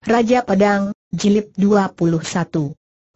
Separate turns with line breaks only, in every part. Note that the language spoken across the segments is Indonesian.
Raja Pedang, Jilid 21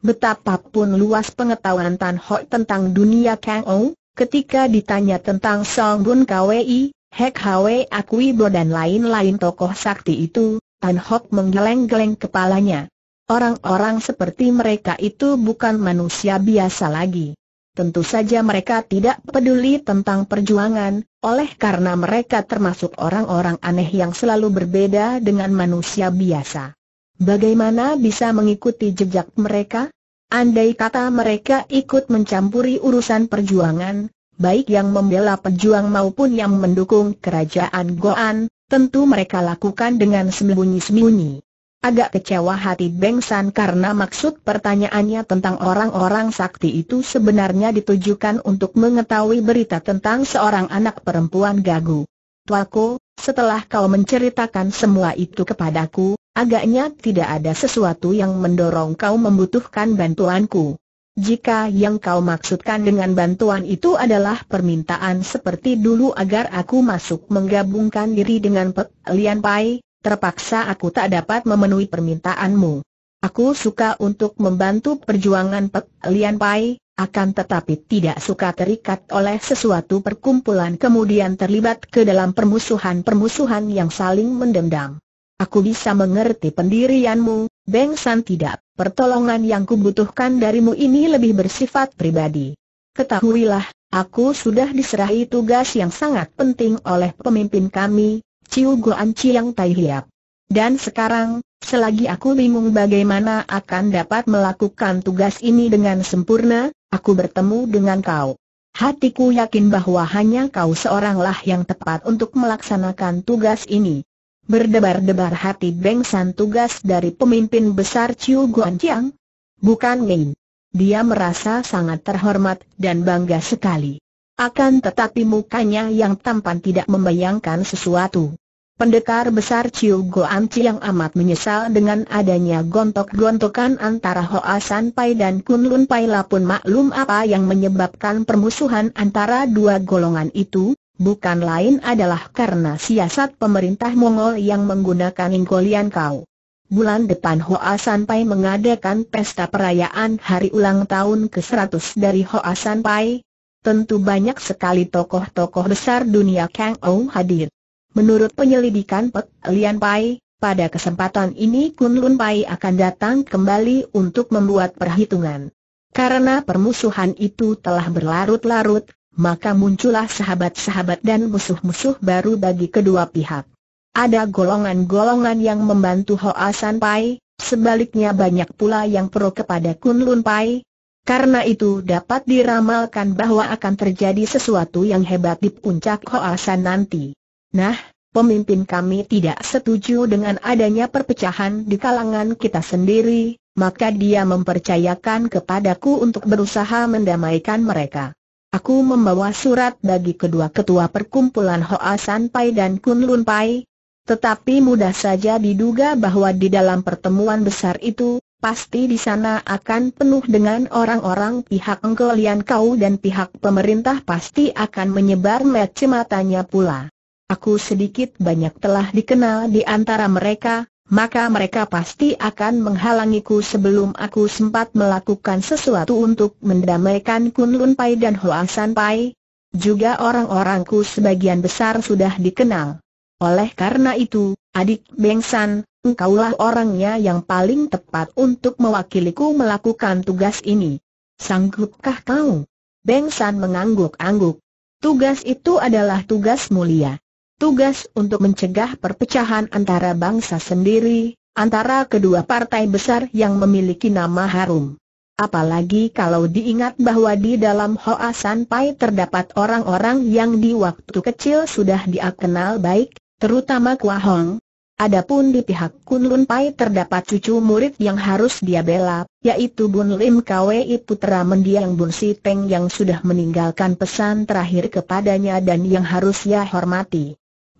Betapapun luas pengetahuan Tan Ho tentang dunia Kang Ou, ketika ditanya tentang Song Bun Kwei, Hek Hwe Bo dan lain-lain tokoh sakti itu, Tan Ho menggeleng-geleng kepalanya. Orang-orang seperti mereka itu bukan manusia biasa lagi. Tentu saja mereka tidak peduli tentang perjuangan, oleh karena mereka termasuk orang-orang aneh yang selalu berbeda dengan manusia biasa. Bagaimana bisa mengikuti jejak mereka? Andai kata mereka ikut mencampuri urusan perjuangan, baik yang membela pejuang maupun yang mendukung kerajaan Goan, tentu mereka lakukan dengan sembunyi-sembunyi. Agak kecewa hati Beng San karena maksud pertanyaannya tentang orang-orang sakti itu sebenarnya ditujukan untuk mengetahui berita tentang seorang anak perempuan gagu. Tuaku, setelah kau menceritakan semua itu kepadaku, agaknya tidak ada sesuatu yang mendorong kau membutuhkan bantuanku. Jika yang kau maksudkan dengan bantuan itu adalah permintaan seperti dulu agar aku masuk menggabungkan diri dengan Pek Lian Pai, terpaksa aku tak dapat memenuhi permintaanmu. Aku suka untuk membantu perjuangan Pek Lian Pai, akan tetapi tidak suka terikat oleh sesuatu perkumpulan kemudian terlibat ke dalam permusuhan-permusuhan yang saling mendendam. Aku bisa mengerti pendirianmu, Beng San tidak, pertolongan yang kubutuhkan darimu ini lebih bersifat pribadi. Ketahuilah, aku sudah diserahi tugas yang sangat penting oleh pemimpin kami, Ciu Guan Chiang Tai Hiap. Dan sekarang, selagi aku bingung bagaimana akan dapat melakukan tugas ini dengan sempurna, aku bertemu dengan kau. Hatiku yakin bahwa hanya kau seoranglah yang tepat untuk melaksanakan tugas ini. Berdebar-debar hati Beng San tugas dari pemimpin besar Ciu Guan Chiang? Bukan Min. Dia merasa sangat terhormat dan bangga sekali. Akan tetapi mukanya yang tampan tidak membayangkan sesuatu. Pendekar besar Chiu Anci yang amat menyesal dengan adanya gontok-gontokan antara Hoa San Pai dan Kun Lun Pai lah pun maklum apa yang menyebabkan permusuhan antara dua golongan itu, bukan lain adalah karena siasat pemerintah Mongol yang menggunakan Ingkolian Kau. Bulan depan Hoa San Pai mengadakan pesta perayaan hari ulang tahun ke-100 dari Hoa San Pai. Tentu banyak sekali tokoh-tokoh besar dunia Kang Ou hadir. Menurut penyelidikan Pek Lian Pai, pada kesempatan ini Kun Lun Pai akan datang kembali untuk membuat perhitungan. Karena permusuhan itu telah berlarut-larut, maka muncullah sahabat-sahabat dan musuh-musuh baru bagi kedua pihak. Ada golongan-golongan yang membantu Hoa San Pai, sebaliknya banyak pula yang pro kepada Kun Lun Pai. Karena itu dapat diramalkan bahwa akan terjadi sesuatu yang hebat di puncak Hoa San nanti. Nah, pemimpin kami tidak setuju dengan adanya perpecahan di kalangan kita sendiri, maka dia mempercayakan kepadaku untuk berusaha mendamaikan mereka. Aku membawa surat bagi kedua ketua perkumpulan Hoa San Pai dan Kun Lun Pai, tetapi mudah saja diduga bahwa di dalam pertemuan besar itu, pasti di sana akan penuh dengan orang-orang pihak engkau kau dan pihak pemerintah pasti akan menyebar mata matanya pula. Aku sedikit banyak telah dikenal di antara mereka, maka mereka pasti akan menghalangiku sebelum aku sempat melakukan sesuatu untuk mendamaikan Kun Lun Pai dan Hoang San Pai. Juga orang-orangku sebagian besar sudah dikenal. Oleh karena itu, adik Beng San, engkaulah orangnya yang paling tepat untuk mewakiliku melakukan tugas ini. Sanggupkah kau? Beng San mengangguk-angguk. Tugas itu adalah tugas mulia tugas untuk mencegah perpecahan antara bangsa sendiri, antara kedua partai besar yang memiliki nama harum. Apalagi kalau diingat bahwa di dalam Hoa San Pai terdapat orang-orang yang di waktu kecil sudah dia baik, terutama Kwa Hong. Adapun di pihak Kunlun Pai terdapat cucu murid yang harus dia bela, yaitu Bun Lim Kwei putra mendiang Bun Si Teng yang sudah meninggalkan pesan terakhir kepadanya dan yang harus ia hormati.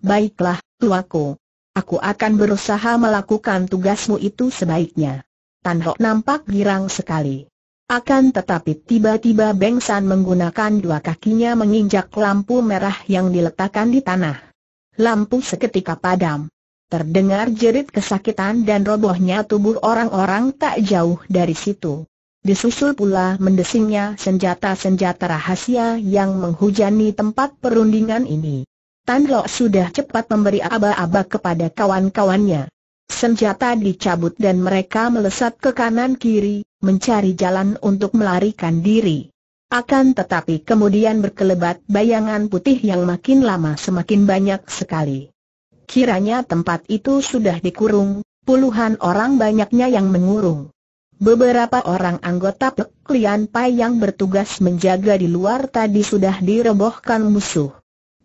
Baiklah, tuaku. Aku akan berusaha melakukan tugasmu itu sebaiknya. Tan Hok nampak girang sekali. Akan tetapi tiba-tiba Beng San menggunakan dua kakinya menginjak lampu merah yang diletakkan di tanah. Lampu seketika padam. Terdengar jerit kesakitan dan robohnya tubuh orang-orang tak jauh dari situ. Disusul pula mendesingnya senjata-senjata rahasia yang menghujani tempat perundingan ini. Tan Lo sudah cepat memberi aba-aba kepada kawan-kawannya. Senjata dicabut dan mereka melesat ke kanan kiri, mencari jalan untuk melarikan diri. Akan tetapi kemudian berkelebat bayangan putih yang makin lama semakin banyak sekali. Kiranya tempat itu sudah dikurung, puluhan orang banyaknya yang mengurung. Beberapa orang anggota Pek Lian yang bertugas menjaga di luar tadi sudah dirobohkan musuh.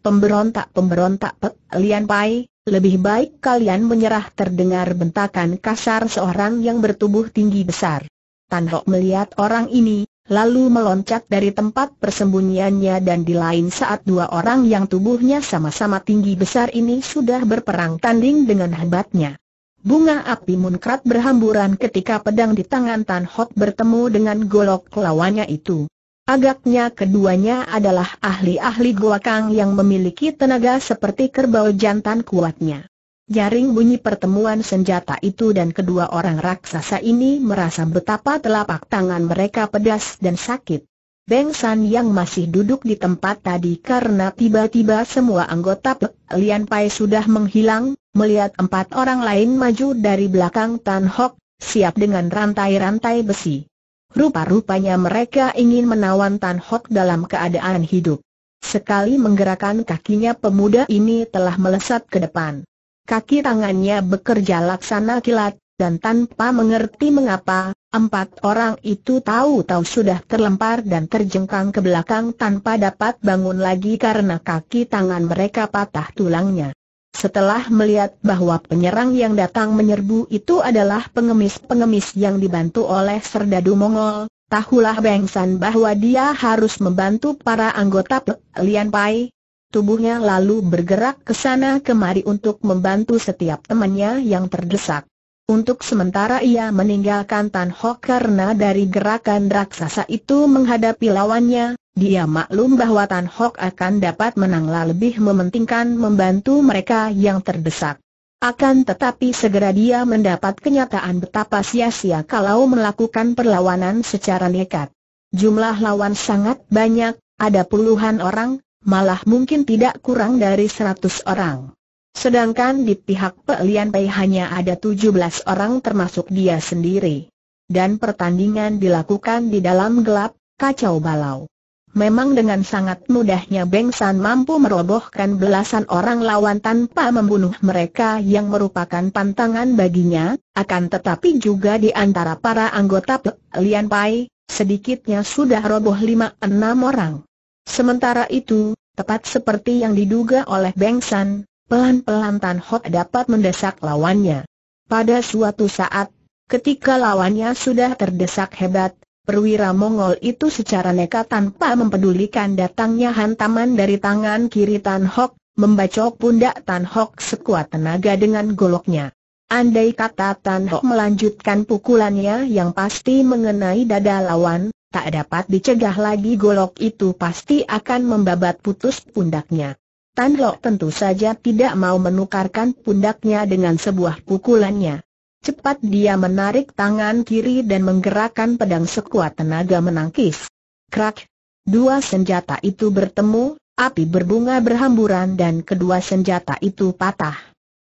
Pemberontak-pemberontak Pek Lian Pai, lebih baik kalian menyerah terdengar bentakan kasar seorang yang bertubuh tinggi besar. Tan Hok melihat orang ini, lalu meloncat dari tempat persembunyiannya dan di lain saat dua orang yang tubuhnya sama-sama tinggi besar ini sudah berperang tanding dengan hebatnya. Bunga api munkrat berhamburan ketika pedang di tangan Tan Hok bertemu dengan golok lawannya itu. Agaknya keduanya adalah ahli-ahli gua kang yang memiliki tenaga seperti kerbau jantan kuatnya. Jaring bunyi pertemuan senjata itu dan kedua orang raksasa ini merasa betapa telapak tangan mereka pedas dan sakit. Beng San yang masih duduk di tempat tadi karena tiba-tiba semua anggota Pek Lian Pai sudah menghilang, melihat empat orang lain maju dari belakang Tan Hok, siap dengan rantai-rantai besi. Rupa-rupanya mereka ingin menawan Tan Hock dalam keadaan hidup. Sekali menggerakkan kakinya pemuda ini telah melesat ke depan. Kaki tangannya bekerja laksana kilat, dan tanpa mengerti mengapa, empat orang itu tahu-tahu sudah terlempar dan terjengkang ke belakang tanpa dapat bangun lagi karena kaki tangan mereka patah tulangnya. Setelah melihat bahwa penyerang yang datang menyerbu itu adalah pengemis-pengemis yang dibantu oleh serdadu Mongol, tahulah Beng San bahwa dia harus membantu para anggota Pek Lian Pai. Tubuhnya lalu bergerak ke sana kemari untuk membantu setiap temannya yang terdesak. Untuk sementara ia meninggalkan Tan Hok karena dari gerakan raksasa itu menghadapi lawannya, dia maklum bahwa Tan Hok akan dapat menanglah lebih mementingkan membantu mereka yang terdesak. Akan tetapi segera dia mendapat kenyataan betapa sia-sia kalau melakukan perlawanan secara nekat. Jumlah lawan sangat banyak, ada puluhan orang, malah mungkin tidak kurang dari seratus orang. Sedangkan di pihak Pe Lian Pei hanya ada 17 orang termasuk dia sendiri. Dan pertandingan dilakukan di dalam gelap, kacau balau. Memang dengan sangat mudahnya Beng San mampu merobohkan belasan orang lawan tanpa membunuh mereka yang merupakan pantangan baginya, akan tetapi juga di antara para anggota Pe Lian Pai, sedikitnya sudah roboh 5-6 orang. Sementara itu, tepat seperti yang diduga oleh Beng San, pelan-pelan Tan Hok dapat mendesak lawannya. Pada suatu saat, ketika lawannya sudah terdesak hebat, perwira Mongol itu secara nekat tanpa mempedulikan datangnya hantaman dari tangan kiri Tan Hok, membacok pundak Tan Hok sekuat tenaga dengan goloknya. Andai kata Tan Hok melanjutkan pukulannya yang pasti mengenai dada lawan, tak dapat dicegah lagi golok itu pasti akan membabat putus pundaknya. Tan Lok tentu saja tidak mau menukarkan pundaknya dengan sebuah pukulannya. Cepat dia menarik tangan kiri dan menggerakkan pedang sekuat tenaga menangkis. Krak! Dua senjata itu bertemu, api berbunga berhamburan dan kedua senjata itu patah.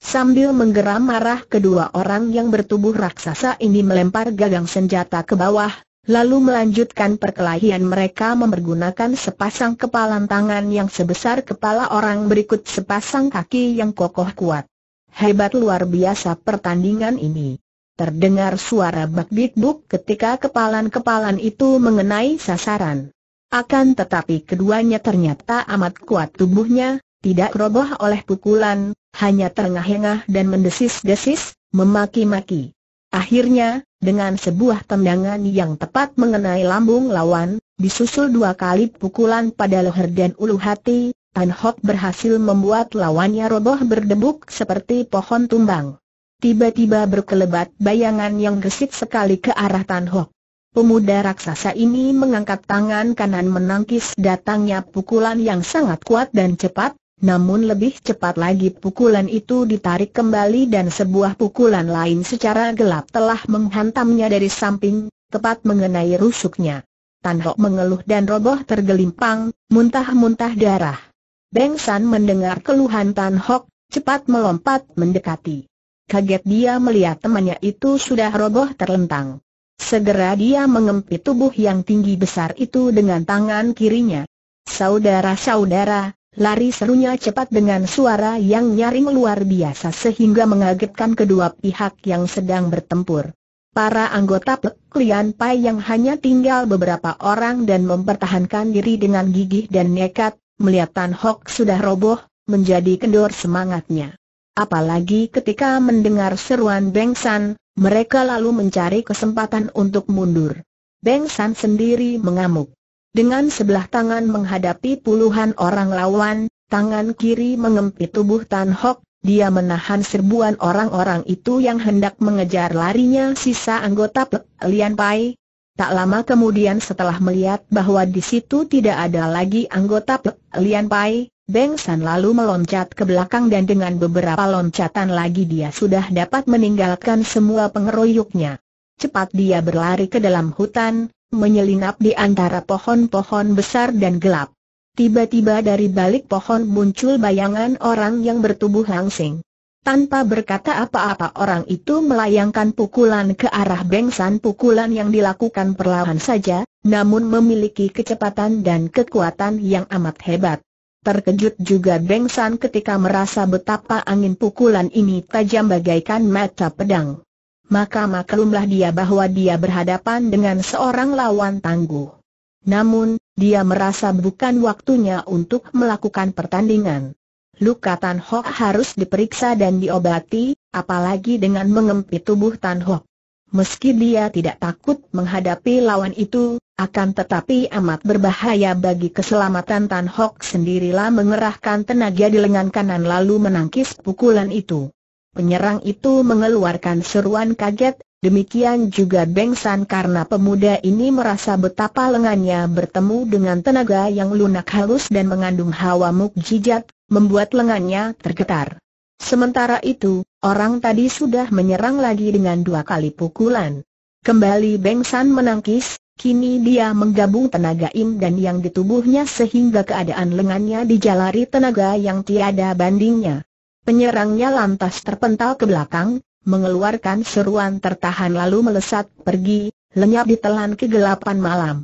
Sambil menggeram marah kedua orang yang bertubuh raksasa ini melempar gagang senjata ke bawah, Lalu melanjutkan perkelahian mereka mempergunakan sepasang kepalan tangan yang sebesar kepala orang berikut sepasang kaki yang kokoh kuat. Hebat luar biasa pertandingan ini. Terdengar suara bakbik-buk ketika kepalan-kepalan itu mengenai sasaran. Akan tetapi keduanya ternyata amat kuat tubuhnya, tidak roboh oleh pukulan, hanya terengah-engah dan mendesis-desis, memaki-maki. Akhirnya, dengan sebuah tendangan yang tepat mengenai lambung lawan, disusul dua kali pukulan pada leher dan ulu hati, Tan Hock berhasil membuat lawannya roboh berdebuk seperti pohon tumbang. Tiba-tiba berkelebat bayangan yang gesit sekali ke arah Tan Hock. Pemuda raksasa ini mengangkat tangan kanan menangkis datangnya pukulan yang sangat kuat dan cepat, namun lebih cepat lagi pukulan itu ditarik kembali dan sebuah pukulan lain secara gelap telah menghantamnya dari samping, tepat mengenai rusuknya. Tan Ho mengeluh dan roboh tergelimpang, muntah-muntah darah. Beng San mendengar keluhan Tan Ho, cepat melompat mendekati. Kaget dia melihat temannya itu sudah roboh terlentang. Segera dia mengempit tubuh yang tinggi besar itu dengan tangan kirinya. Saudara-saudara, Lari serunya cepat dengan suara yang nyaring luar biasa sehingga mengagetkan kedua pihak yang sedang bertempur. Para anggota Klian Pai yang hanya tinggal beberapa orang dan mempertahankan diri dengan gigih dan nekat, melihat Tan Hok sudah roboh, menjadi kendor semangatnya. Apalagi ketika mendengar seruan Beng San, mereka lalu mencari kesempatan untuk mundur. Beng San sendiri mengamuk dengan sebelah tangan menghadapi puluhan orang lawan, tangan kiri mengempit tubuh Tan Hock, dia menahan serbuan orang-orang itu yang hendak mengejar larinya sisa anggota Pek Lian Pai. Tak lama kemudian setelah melihat bahwa di situ tidak ada lagi anggota Pek Lian Pai, Beng San lalu meloncat ke belakang dan dengan beberapa loncatan lagi dia sudah dapat meninggalkan semua pengeroyoknya. Cepat dia berlari ke dalam hutan, menyelinap di antara pohon-pohon besar dan gelap. Tiba-tiba dari balik pohon muncul bayangan orang yang bertubuh langsing. Tanpa berkata apa-apa orang itu melayangkan pukulan ke arah bengsan pukulan yang dilakukan perlahan saja, namun memiliki kecepatan dan kekuatan yang amat hebat. Terkejut juga bengsan ketika merasa betapa angin pukulan ini tajam bagaikan mata pedang maka maklumlah dia bahwa dia berhadapan dengan seorang lawan tangguh. Namun, dia merasa bukan waktunya untuk melakukan pertandingan. Luka Tan Hok harus diperiksa dan diobati, apalagi dengan mengempit tubuh Tan Hok. Meski dia tidak takut menghadapi lawan itu, akan tetapi amat berbahaya bagi keselamatan Tan Hok sendirilah mengerahkan tenaga di lengan kanan lalu menangkis pukulan itu. Penyerang itu mengeluarkan seruan kaget, demikian juga Beng San karena pemuda ini merasa betapa lengannya bertemu dengan tenaga yang lunak halus dan mengandung hawa mukjizat, membuat lengannya tergetar. Sementara itu, orang tadi sudah menyerang lagi dengan dua kali pukulan. Kembali Beng San menangkis, kini dia menggabung tenaga im dan yang di tubuhnya sehingga keadaan lengannya dijalari tenaga yang tiada bandingnya. Penyerangnya lantas terpental ke belakang, mengeluarkan seruan tertahan lalu melesat pergi, lenyap di telan kegelapan malam.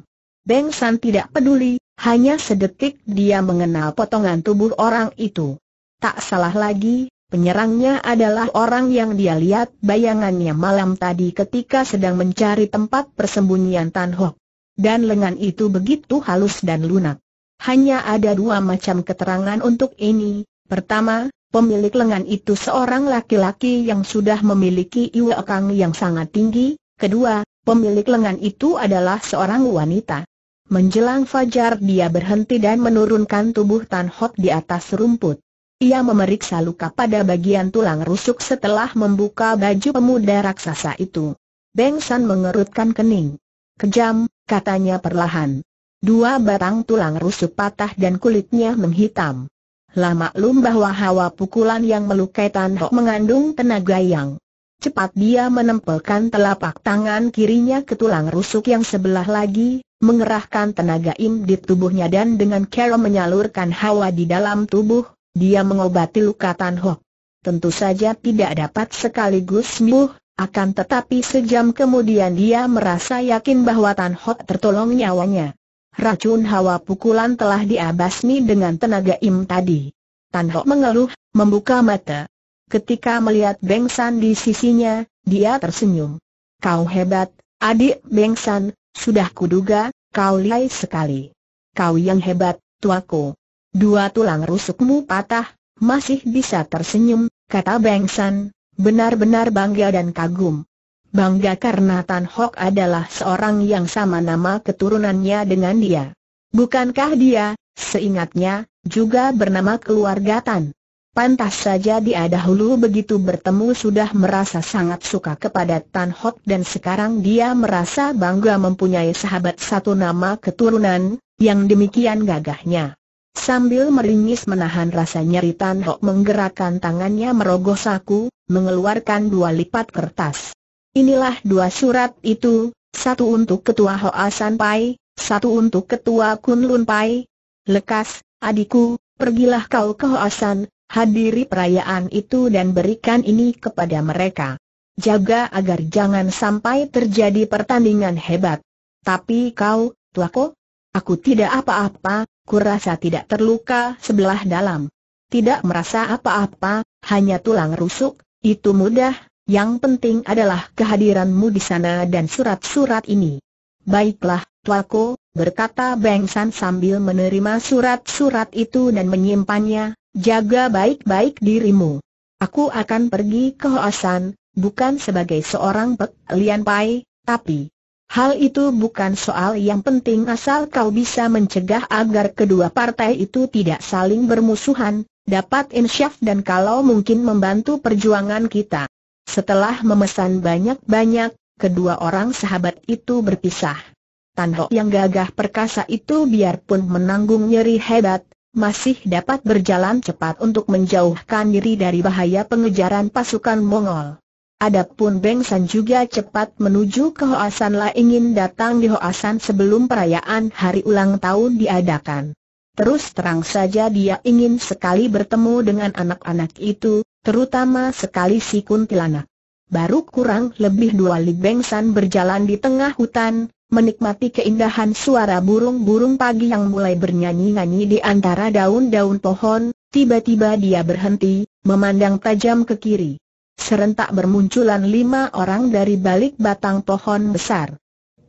Beng San tidak peduli, hanya sedetik dia mengenal potongan tubuh orang itu. Tak salah lagi, penyerangnya adalah orang yang dia lihat bayangannya malam tadi ketika sedang mencari tempat persembunyian Tan Hok. Dan lengan itu begitu halus dan lunak. Hanya ada dua macam keterangan untuk ini, Pertama, Pemilik lengan itu seorang laki-laki yang sudah memiliki iwa kang yang sangat tinggi. Kedua, pemilik lengan itu adalah seorang wanita. Menjelang fajar dia berhenti dan menurunkan tubuh Tan Hock di atas rumput. Ia memeriksa luka pada bagian tulang rusuk setelah membuka baju pemuda raksasa itu. Beng San mengerutkan kening. Kejam, katanya perlahan. Dua batang tulang rusuk patah dan kulitnya menghitam lah maklum bahwa hawa pukulan yang melukai Tan Ho mengandung tenaga yang cepat dia menempelkan telapak tangan kirinya ke tulang rusuk yang sebelah lagi, mengerahkan tenaga im di tubuhnya dan dengan cara menyalurkan hawa di dalam tubuh, dia mengobati luka Tan Ho. Tentu saja tidak dapat sekaligus sembuh, akan tetapi sejam kemudian dia merasa yakin bahwa Tan Ho tertolong nyawanya racun hawa pukulan telah diabasmi dengan tenaga im tadi. Tan Ho mengeluh, membuka mata. Ketika melihat Beng San di sisinya, dia tersenyum. Kau hebat, adik Beng San, sudah kuduga, kau lihai sekali. Kau yang hebat, tuaku. Dua tulang rusukmu patah, masih bisa tersenyum, kata Beng San, benar-benar bangga dan kagum bangga karena Tan Hok adalah seorang yang sama nama keturunannya dengan dia. Bukankah dia, seingatnya, juga bernama keluarga Tan? Pantas saja dia dahulu begitu bertemu sudah merasa sangat suka kepada Tan Hok dan sekarang dia merasa bangga mempunyai sahabat satu nama keturunan, yang demikian gagahnya. Sambil meringis menahan rasa nyeri Tan Hok menggerakkan tangannya merogoh saku, mengeluarkan dua lipat kertas. Inilah dua surat itu, satu untuk Ketua Hoa San Pai, satu untuk Ketua Kun Lun Pai. Lekas, adikku, pergilah kau ke Hoa San, hadiri perayaan itu dan berikan ini kepada mereka. Jaga agar jangan sampai terjadi pertandingan hebat. Tapi kau, tuaku, aku tidak apa-apa, kurasa tidak terluka sebelah dalam. Tidak merasa apa-apa, hanya tulang rusuk, itu mudah, yang penting adalah kehadiranmu di sana dan surat-surat ini. Baiklah, Tuako, berkata Beng San sambil menerima surat-surat itu dan menyimpannya, jaga baik-baik dirimu. Aku akan pergi ke Hoasan, bukan sebagai seorang pek Lian Pai, tapi Hal itu bukan soal yang penting asal kau bisa mencegah agar kedua partai itu tidak saling bermusuhan, dapat insyaf dan kalau mungkin membantu perjuangan kita. Setelah memesan banyak-banyak, kedua orang sahabat itu berpisah. Tan Ho yang gagah perkasa itu biarpun menanggung nyeri hebat, masih dapat berjalan cepat untuk menjauhkan diri dari bahaya pengejaran pasukan Mongol. Adapun Beng San juga cepat menuju ke Hoasan lah ingin datang di Hoasan sebelum perayaan hari ulang tahun diadakan. Terus terang saja dia ingin sekali bertemu dengan anak-anak itu, terutama sekali si kuntilanak. Baru kurang lebih dua li Bengsan berjalan di tengah hutan, menikmati keindahan suara burung-burung pagi yang mulai bernyanyi-nyanyi di antara daun-daun pohon, tiba-tiba dia berhenti, memandang tajam ke kiri. Serentak bermunculan lima orang dari balik batang pohon besar.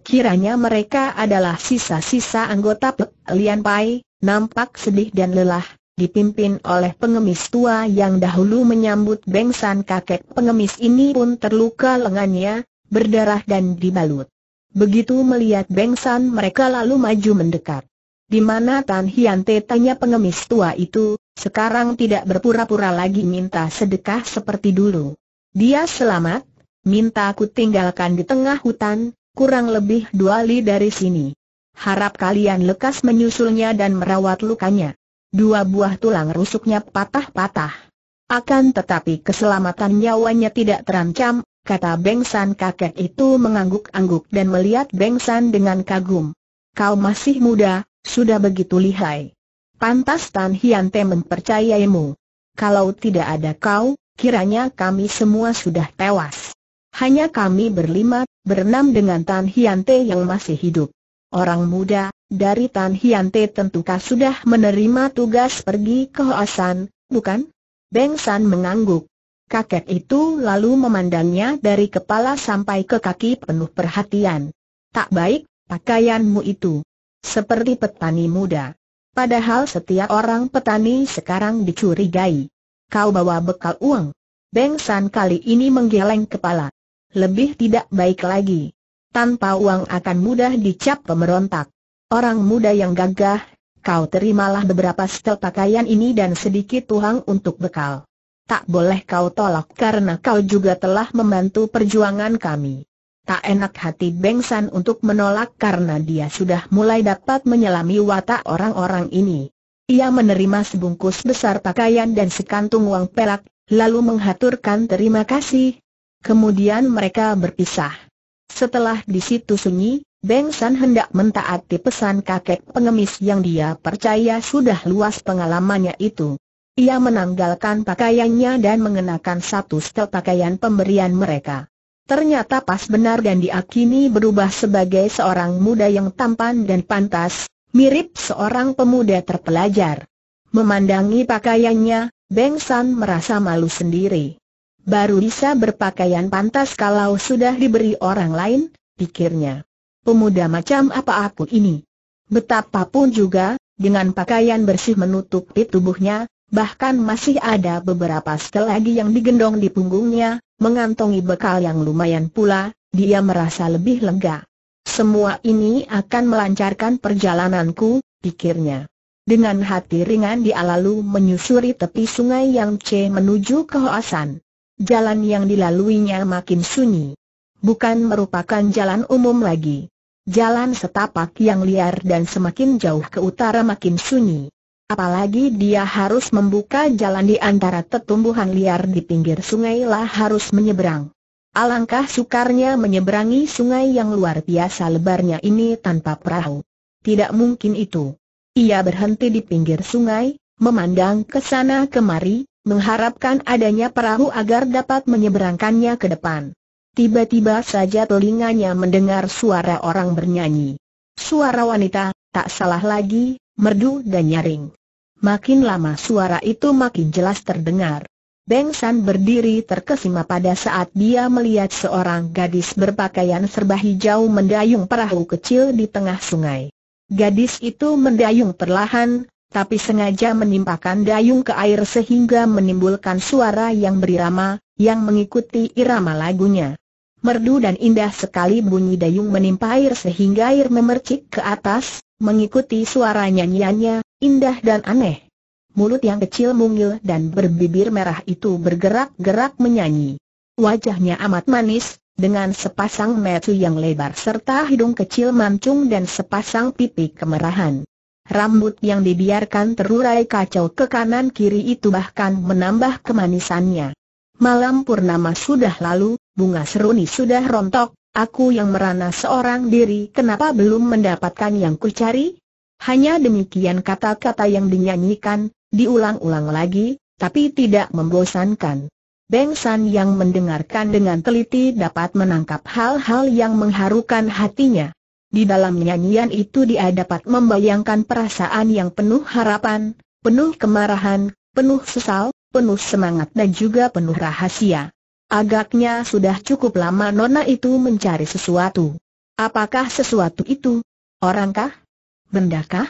Kiranya mereka adalah sisa-sisa anggota Lian Pai, nampak sedih dan lelah, dipimpin oleh pengemis tua yang dahulu menyambut bengsan kakek pengemis ini pun terluka lengannya, berdarah dan dibalut. Begitu melihat bengsan mereka lalu maju mendekat. Di mana Tan Hian Te tanya pengemis tua itu, sekarang tidak berpura-pura lagi minta sedekah seperti dulu. Dia selamat, minta aku tinggalkan di tengah hutan, kurang lebih dua li dari sini. Harap kalian lekas menyusulnya dan merawat lukanya. Dua buah tulang rusuknya patah-patah. Akan tetapi keselamatan nyawanya tidak terancam, kata Bengsan kakek itu mengangguk-angguk dan melihat Bengsan dengan kagum. Kau masih muda, sudah begitu lihai. Pantas Tan Hian Te mempercayaimu. Kalau tidak ada kau, kiranya kami semua sudah tewas. Hanya kami berlima, berenam dengan Tan Hian Te yang masih hidup orang muda, dari Tan Hian Te tentukah sudah menerima tugas pergi ke Hoasan, bukan? Beng San mengangguk. Kakek itu lalu memandangnya dari kepala sampai ke kaki penuh perhatian. Tak baik, pakaianmu itu. Seperti petani muda. Padahal setiap orang petani sekarang dicurigai. Kau bawa bekal uang. Beng San kali ini menggeleng kepala. Lebih tidak baik lagi tanpa uang akan mudah dicap pemberontak. Orang muda yang gagah, kau terimalah beberapa setel pakaian ini dan sedikit uang untuk bekal. Tak boleh kau tolak karena kau juga telah membantu perjuangan kami. Tak enak hati Bengsan untuk menolak karena dia sudah mulai dapat menyelami watak orang-orang ini. Ia menerima sebungkus besar pakaian dan sekantung uang pelak, lalu menghaturkan terima kasih. Kemudian mereka berpisah. Setelah di situ sunyi, Beng San hendak mentaati pesan kakek pengemis yang dia percaya sudah luas pengalamannya itu. Ia menanggalkan pakaiannya dan mengenakan satu setel pakaian pemberian mereka. Ternyata pas benar dan diakini berubah sebagai seorang muda yang tampan dan pantas, mirip seorang pemuda terpelajar. Memandangi pakaiannya, Beng San merasa malu sendiri baru bisa berpakaian pantas kalau sudah diberi orang lain, pikirnya. Pemuda macam apa aku ini? Betapapun juga, dengan pakaian bersih menutupi tubuhnya, bahkan masih ada beberapa setel lagi yang digendong di punggungnya, mengantongi bekal yang lumayan pula, dia merasa lebih lega. Semua ini akan melancarkan perjalananku, pikirnya. Dengan hati ringan dia lalu menyusuri tepi sungai yang C menuju ke Hoasan jalan yang dilaluinya makin sunyi. Bukan merupakan jalan umum lagi. Jalan setapak yang liar dan semakin jauh ke utara makin sunyi. Apalagi dia harus membuka jalan di antara tetumbuhan liar di pinggir sungai lah harus menyeberang. Alangkah sukarnya menyeberangi sungai yang luar biasa lebarnya ini tanpa perahu. Tidak mungkin itu. Ia berhenti di pinggir sungai, memandang ke sana kemari, mengharapkan adanya perahu agar dapat menyeberangkannya ke depan. Tiba-tiba saja telinganya mendengar suara orang bernyanyi. Suara wanita, tak salah lagi, merdu dan nyaring. Makin lama suara itu makin jelas terdengar. Beng San berdiri terkesima pada saat dia melihat seorang gadis berpakaian serba hijau mendayung perahu kecil di tengah sungai. Gadis itu mendayung perlahan, tapi sengaja menimpakan dayung ke air sehingga menimbulkan suara yang berirama, yang mengikuti irama lagunya. Merdu dan indah sekali bunyi dayung menimpa air sehingga air memercik ke atas, mengikuti suara nyanyiannya, indah dan aneh. Mulut yang kecil mungil dan berbibir merah itu bergerak-gerak menyanyi. Wajahnya amat manis, dengan sepasang metu yang lebar serta hidung kecil mancung dan sepasang pipi kemerahan. Rambut yang dibiarkan terurai kacau ke kanan kiri itu bahkan menambah kemanisannya. Malam purnama sudah lalu, bunga seruni sudah rontok, aku yang merana seorang diri kenapa belum mendapatkan yang kucari? Hanya demikian kata-kata yang dinyanyikan, diulang-ulang lagi, tapi tidak membosankan. Beng San yang mendengarkan dengan teliti dapat menangkap hal-hal yang mengharukan hatinya. Di dalam nyanyian itu dia dapat membayangkan perasaan yang penuh harapan, penuh kemarahan, penuh sesal, penuh semangat dan juga penuh rahasia. Agaknya sudah cukup lama Nona itu mencari sesuatu. Apakah sesuatu itu? Orangkah? Bendakah?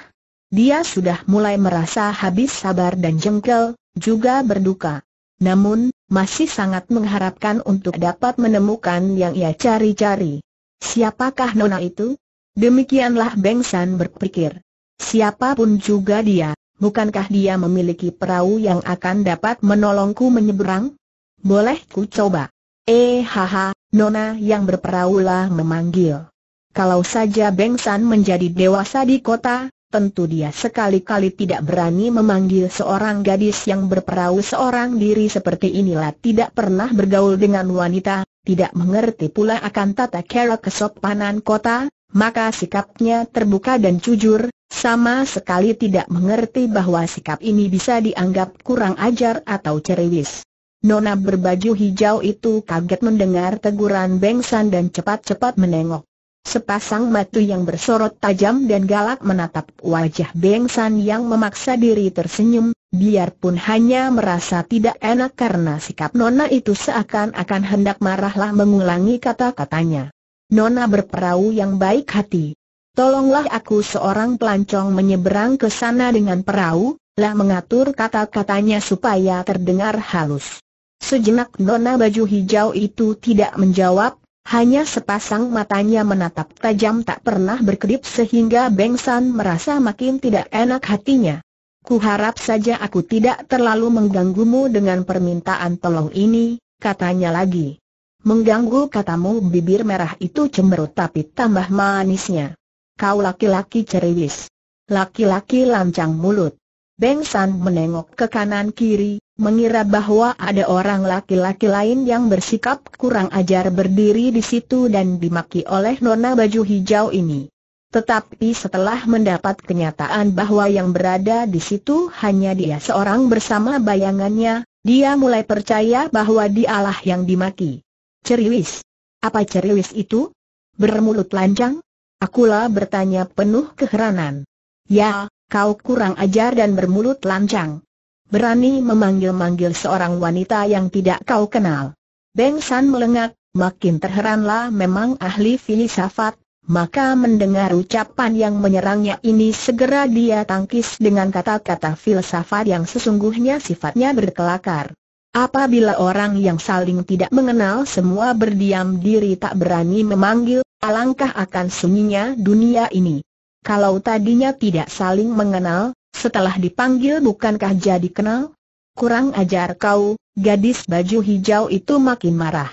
Dia sudah mulai merasa habis sabar dan jengkel, juga berduka. Namun, masih sangat mengharapkan untuk dapat menemukan yang ia cari-cari. Siapakah Nona itu? Demikianlah Beng San berpikir. Siapapun juga dia, bukankah dia memiliki perahu yang akan dapat menolongku menyeberang? Boleh ku coba. Eh haha, Nona yang berperahu lah memanggil. Kalau saja Beng San menjadi dewasa di kota, tentu dia sekali-kali tidak berani memanggil seorang gadis yang berperahu seorang diri seperti inilah tidak pernah bergaul dengan wanita, tidak mengerti pula akan tata cara kesopanan kota, maka sikapnya terbuka dan jujur, sama sekali tidak mengerti bahwa sikap ini bisa dianggap kurang ajar atau cerewis. Nona berbaju hijau itu kaget mendengar teguran Bengsan dan cepat-cepat menengok. Sepasang mata yang bersorot tajam dan galak menatap wajah Bengsan yang memaksa diri tersenyum, biarpun hanya merasa tidak enak karena sikap Nona itu seakan-akan hendak marahlah mengulangi kata-katanya. Nona berperahu yang baik hati. Tolonglah aku seorang pelancong menyeberang ke sana dengan perahu, lah mengatur kata-katanya supaya terdengar halus. Sejenak Nona baju hijau itu tidak menjawab, hanya sepasang matanya menatap tajam tak pernah berkedip sehingga Bengsan merasa makin tidak enak hatinya. Kuharap saja aku tidak terlalu mengganggumu dengan permintaan tolong ini, katanya lagi. Mengganggu katamu bibir merah itu cemberut tapi tambah manisnya. Kau laki-laki ceriwis. Laki-laki lancang mulut. Beng San menengok ke kanan kiri, mengira bahwa ada orang laki-laki lain yang bersikap kurang ajar berdiri di situ dan dimaki oleh nona baju hijau ini. Tetapi setelah mendapat kenyataan bahwa yang berada di situ hanya dia seorang bersama bayangannya, dia mulai percaya bahwa dialah yang dimaki. Ceriwis. Apa ceriwis itu? Bermulut lancang? Akulah bertanya penuh keheranan. Ya, kau kurang ajar dan bermulut lancang. Berani memanggil-manggil seorang wanita yang tidak kau kenal. Beng San melengak, makin terheranlah memang ahli filsafat, maka mendengar ucapan yang menyerangnya ini segera dia tangkis dengan kata-kata filsafat yang sesungguhnya sifatnya berkelakar. Apabila orang yang saling tidak mengenal semua berdiam diri tak berani memanggil, alangkah akan sunyinya dunia ini. Kalau tadinya tidak saling mengenal, setelah dipanggil bukankah jadi kenal? Kurang ajar kau, gadis baju hijau itu makin marah.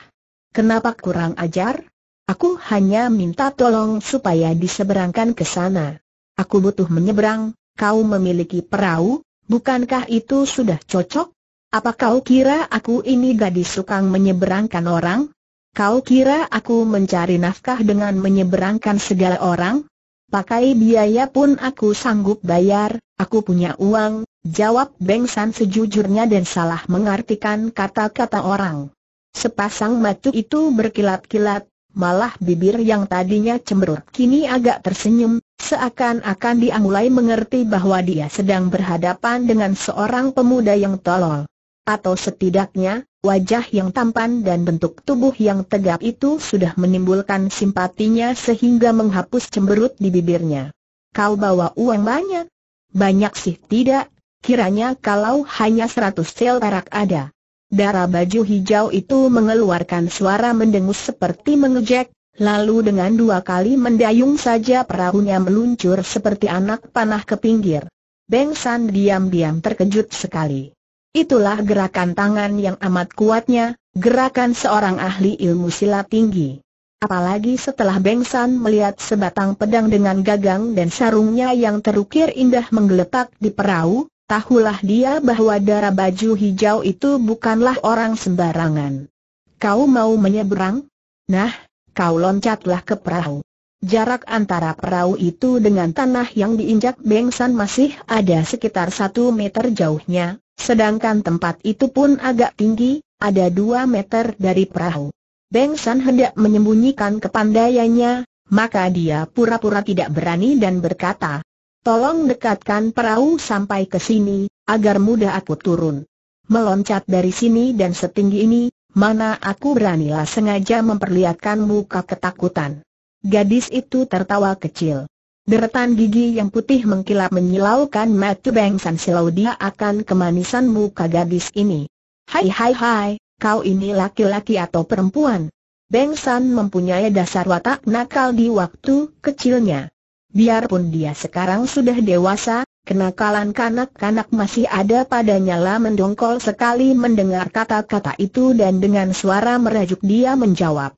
Kenapa kurang ajar? Aku hanya minta tolong supaya diseberangkan ke sana. Aku butuh menyeberang, kau memiliki perahu, bukankah itu sudah cocok? Apa kau kira aku ini gadis sukang menyeberangkan orang? Kau kira aku mencari nafkah dengan menyeberangkan segala orang? Pakai biaya pun aku sanggup bayar, aku punya uang, jawab Beng San sejujurnya dan salah mengartikan kata-kata orang. Sepasang mata itu berkilat-kilat, malah bibir yang tadinya cemberut kini agak tersenyum, seakan-akan dia mulai mengerti bahwa dia sedang berhadapan dengan seorang pemuda yang tolol. Atau setidaknya, wajah yang tampan dan bentuk tubuh yang tegap itu sudah menimbulkan simpatinya sehingga menghapus cemberut di bibirnya. Kau bawa uang banyak? Banyak sih tidak, kiranya kalau hanya seratus sel perak ada. Darah baju hijau itu mengeluarkan suara mendengus seperti mengejek, Lalu dengan dua kali mendayung saja perahunya meluncur seperti anak panah ke pinggir. Beng San diam-diam terkejut sekali. Itulah gerakan tangan yang amat kuatnya, gerakan seorang ahli ilmu silat tinggi. Apalagi setelah Beng San melihat sebatang pedang dengan gagang dan sarungnya yang terukir indah menggeletak di perahu, tahulah dia bahwa darah baju hijau itu bukanlah orang sembarangan. Kau mau menyeberang? Nah, kau loncatlah ke perahu. Jarak antara perahu itu dengan tanah yang diinjak Beng San masih ada sekitar satu meter jauhnya, Sedangkan tempat itu pun agak tinggi, ada dua meter dari perahu. Beng San hendak menyembunyikan kepandaiannya, maka dia pura-pura tidak berani dan berkata, Tolong dekatkan perahu sampai ke sini, agar mudah aku turun. Meloncat dari sini dan setinggi ini, mana aku beranilah sengaja memperlihatkan muka ketakutan. Gadis itu tertawa kecil. Deretan gigi yang putih mengkilap menyilaukan Matthew Beng San Silau dia akan kemanisan muka gadis ini. Hai hai hai, kau ini laki-laki atau perempuan? Beng mempunyai dasar watak nakal di waktu kecilnya. Biarpun dia sekarang sudah dewasa, kenakalan kanak-kanak masih ada padanya lah mendongkol sekali mendengar kata-kata itu dan dengan suara merajuk dia menjawab.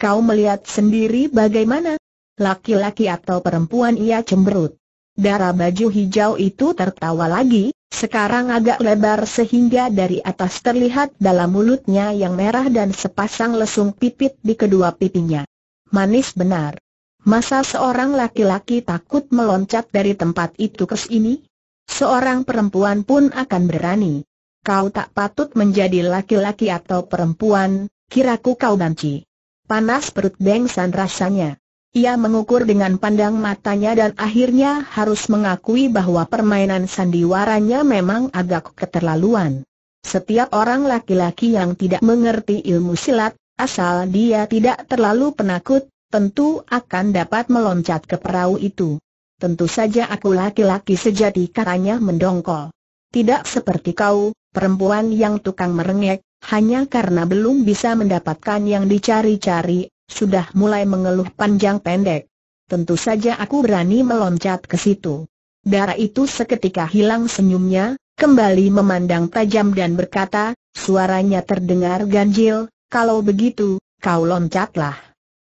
Kau melihat sendiri bagaimana? laki-laki atau perempuan ia cemberut. Darah baju hijau itu tertawa lagi, sekarang agak lebar sehingga dari atas terlihat dalam mulutnya yang merah dan sepasang lesung pipit di kedua pipinya. Manis benar. Masa seorang laki-laki takut meloncat dari tempat itu ke sini? Seorang perempuan pun akan berani. Kau tak patut menjadi laki-laki atau perempuan, kiraku kau banci. Panas perut Beng San rasanya. Ia mengukur dengan pandang matanya dan akhirnya harus mengakui bahwa permainan sandiwaranya memang agak keterlaluan. Setiap orang laki-laki yang tidak mengerti ilmu silat, asal dia tidak terlalu penakut, tentu akan dapat meloncat ke perahu itu. Tentu saja aku laki-laki sejati katanya mendongkol. Tidak seperti kau, perempuan yang tukang merengek, hanya karena belum bisa mendapatkan yang dicari-cari, sudah mulai mengeluh panjang pendek. Tentu saja aku berani meloncat ke situ. Darah itu seketika hilang senyumnya, kembali memandang tajam dan berkata, suaranya terdengar ganjil, kalau begitu, kau loncatlah.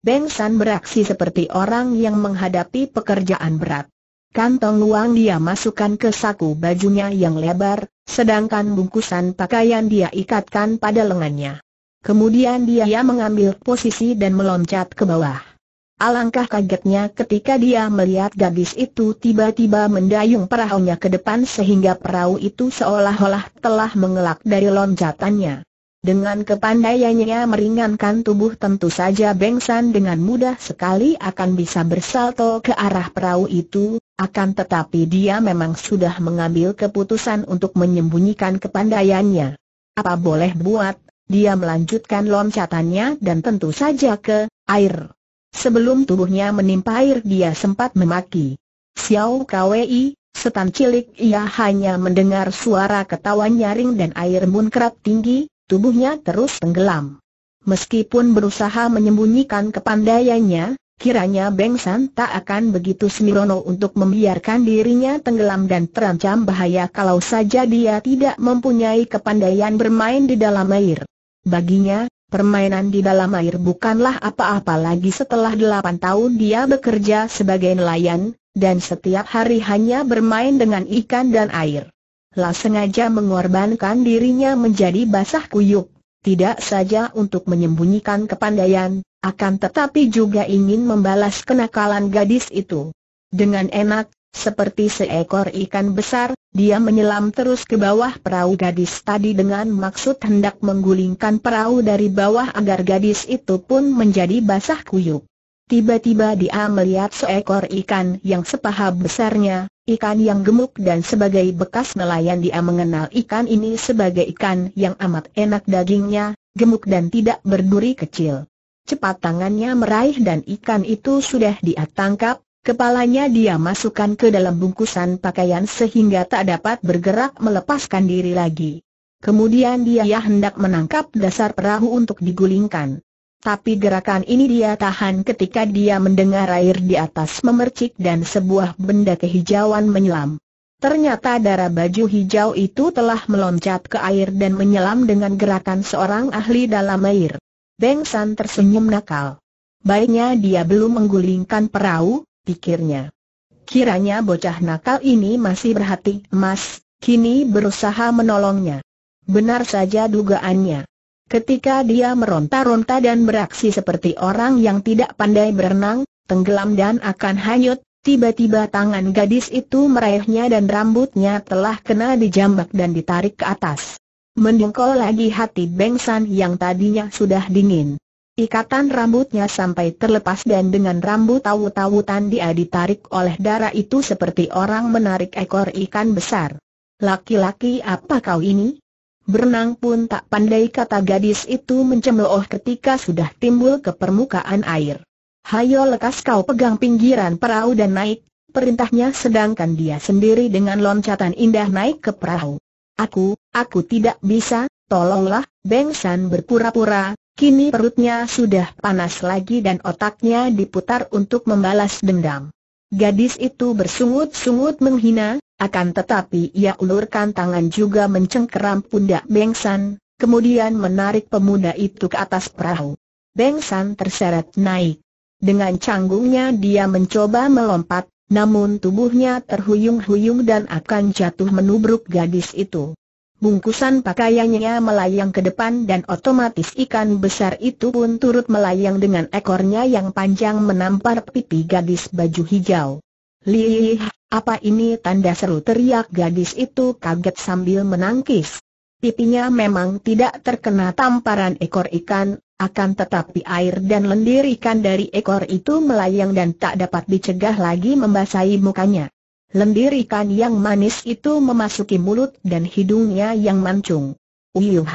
Beng San beraksi seperti orang yang menghadapi pekerjaan berat. Kantong uang dia masukkan ke saku bajunya yang lebar, sedangkan bungkusan pakaian dia ikatkan pada lengannya kemudian dia mengambil posisi dan meloncat ke bawah. Alangkah kagetnya ketika dia melihat gadis itu tiba-tiba mendayung perahunya ke depan sehingga perahu itu seolah-olah telah mengelak dari loncatannya. Dengan kepandaiannya meringankan tubuh tentu saja Bengsan dengan mudah sekali akan bisa bersalto ke arah perahu itu, akan tetapi dia memang sudah mengambil keputusan untuk menyembunyikan kepandaiannya. Apa boleh buat, dia melanjutkan loncatannya dan tentu saja ke air. Sebelum tubuhnya menimpa air dia sempat memaki. Xiao Kwei, setan cilik ia hanya mendengar suara ketawa nyaring dan air muncrat tinggi, tubuhnya terus tenggelam. Meskipun berusaha menyembunyikan kepandaiannya, Kiranya Beng San tak akan begitu semirono untuk membiarkan dirinya tenggelam dan terancam bahaya kalau saja dia tidak mempunyai kepandaian bermain di dalam air. Baginya, permainan di dalam air bukanlah apa-apa lagi setelah delapan tahun dia bekerja sebagai nelayan, dan setiap hari hanya bermain dengan ikan dan air. La sengaja mengorbankan dirinya menjadi basah kuyuk, tidak saja untuk menyembunyikan kepandaian, akan tetapi juga ingin membalas kenakalan gadis itu. Dengan enak, seperti seekor ikan besar, dia menyelam terus ke bawah perahu gadis tadi dengan maksud hendak menggulingkan perahu dari bawah agar gadis itu pun menjadi basah kuyup. Tiba-tiba dia melihat seekor ikan yang sepaha besarnya, ikan yang gemuk dan sebagai bekas nelayan dia mengenal ikan ini sebagai ikan yang amat enak dagingnya, gemuk dan tidak berduri kecil. Cepat tangannya meraih dan ikan itu sudah dia tangkap, Kepalanya dia masukkan ke dalam bungkusan pakaian sehingga tak dapat bergerak melepaskan diri lagi. Kemudian dia ya hendak menangkap dasar perahu untuk digulingkan. Tapi gerakan ini dia tahan ketika dia mendengar air di atas memercik dan sebuah benda kehijauan menyelam. Ternyata darah baju hijau itu telah meloncat ke air dan menyelam dengan gerakan seorang ahli dalam air. Beng San tersenyum nakal. Baiknya dia belum menggulingkan perahu, pikirnya. Kiranya bocah nakal ini masih berhati emas, kini berusaha menolongnya. Benar saja dugaannya. Ketika dia meronta-ronta dan beraksi seperti orang yang tidak pandai berenang, tenggelam dan akan hanyut, tiba-tiba tangan gadis itu meraihnya dan rambutnya telah kena dijambak dan ditarik ke atas. Mendengkol lagi hati Bengsan yang tadinya sudah dingin. Ikatan rambutnya sampai terlepas dan dengan rambut tahu-tawutan dia ditarik oleh darah itu seperti orang menarik ekor ikan besar. Laki-laki apa kau ini? Berenang pun tak pandai kata gadis itu mencemooh ketika sudah timbul ke permukaan air. Hayo lekas kau pegang pinggiran perahu dan naik, perintahnya sedangkan dia sendiri dengan loncatan indah naik ke perahu. Aku, aku tidak bisa, tolonglah, Beng San berpura-pura, Kini perutnya sudah panas lagi dan otaknya diputar untuk membalas dendam. Gadis itu bersungut-sungut menghina, akan tetapi ia ulurkan tangan juga mencengkeram pundak Bengsan, kemudian menarik pemuda itu ke atas perahu. Bengsan terseret naik. Dengan canggungnya dia mencoba melompat, namun tubuhnya terhuyung-huyung dan akan jatuh menubruk gadis itu. Bungkusan pakaiannya melayang ke depan dan otomatis ikan besar itu pun turut melayang dengan ekornya yang panjang menampar pipi gadis baju hijau. Lih, apa ini tanda seru teriak gadis itu kaget sambil menangkis. Pipinya memang tidak terkena tamparan ekor ikan, akan tetapi air dan lendir ikan dari ekor itu melayang dan tak dapat dicegah lagi membasahi mukanya lendir ikan yang manis itu memasuki mulut dan hidungnya yang mancung. Uyuh!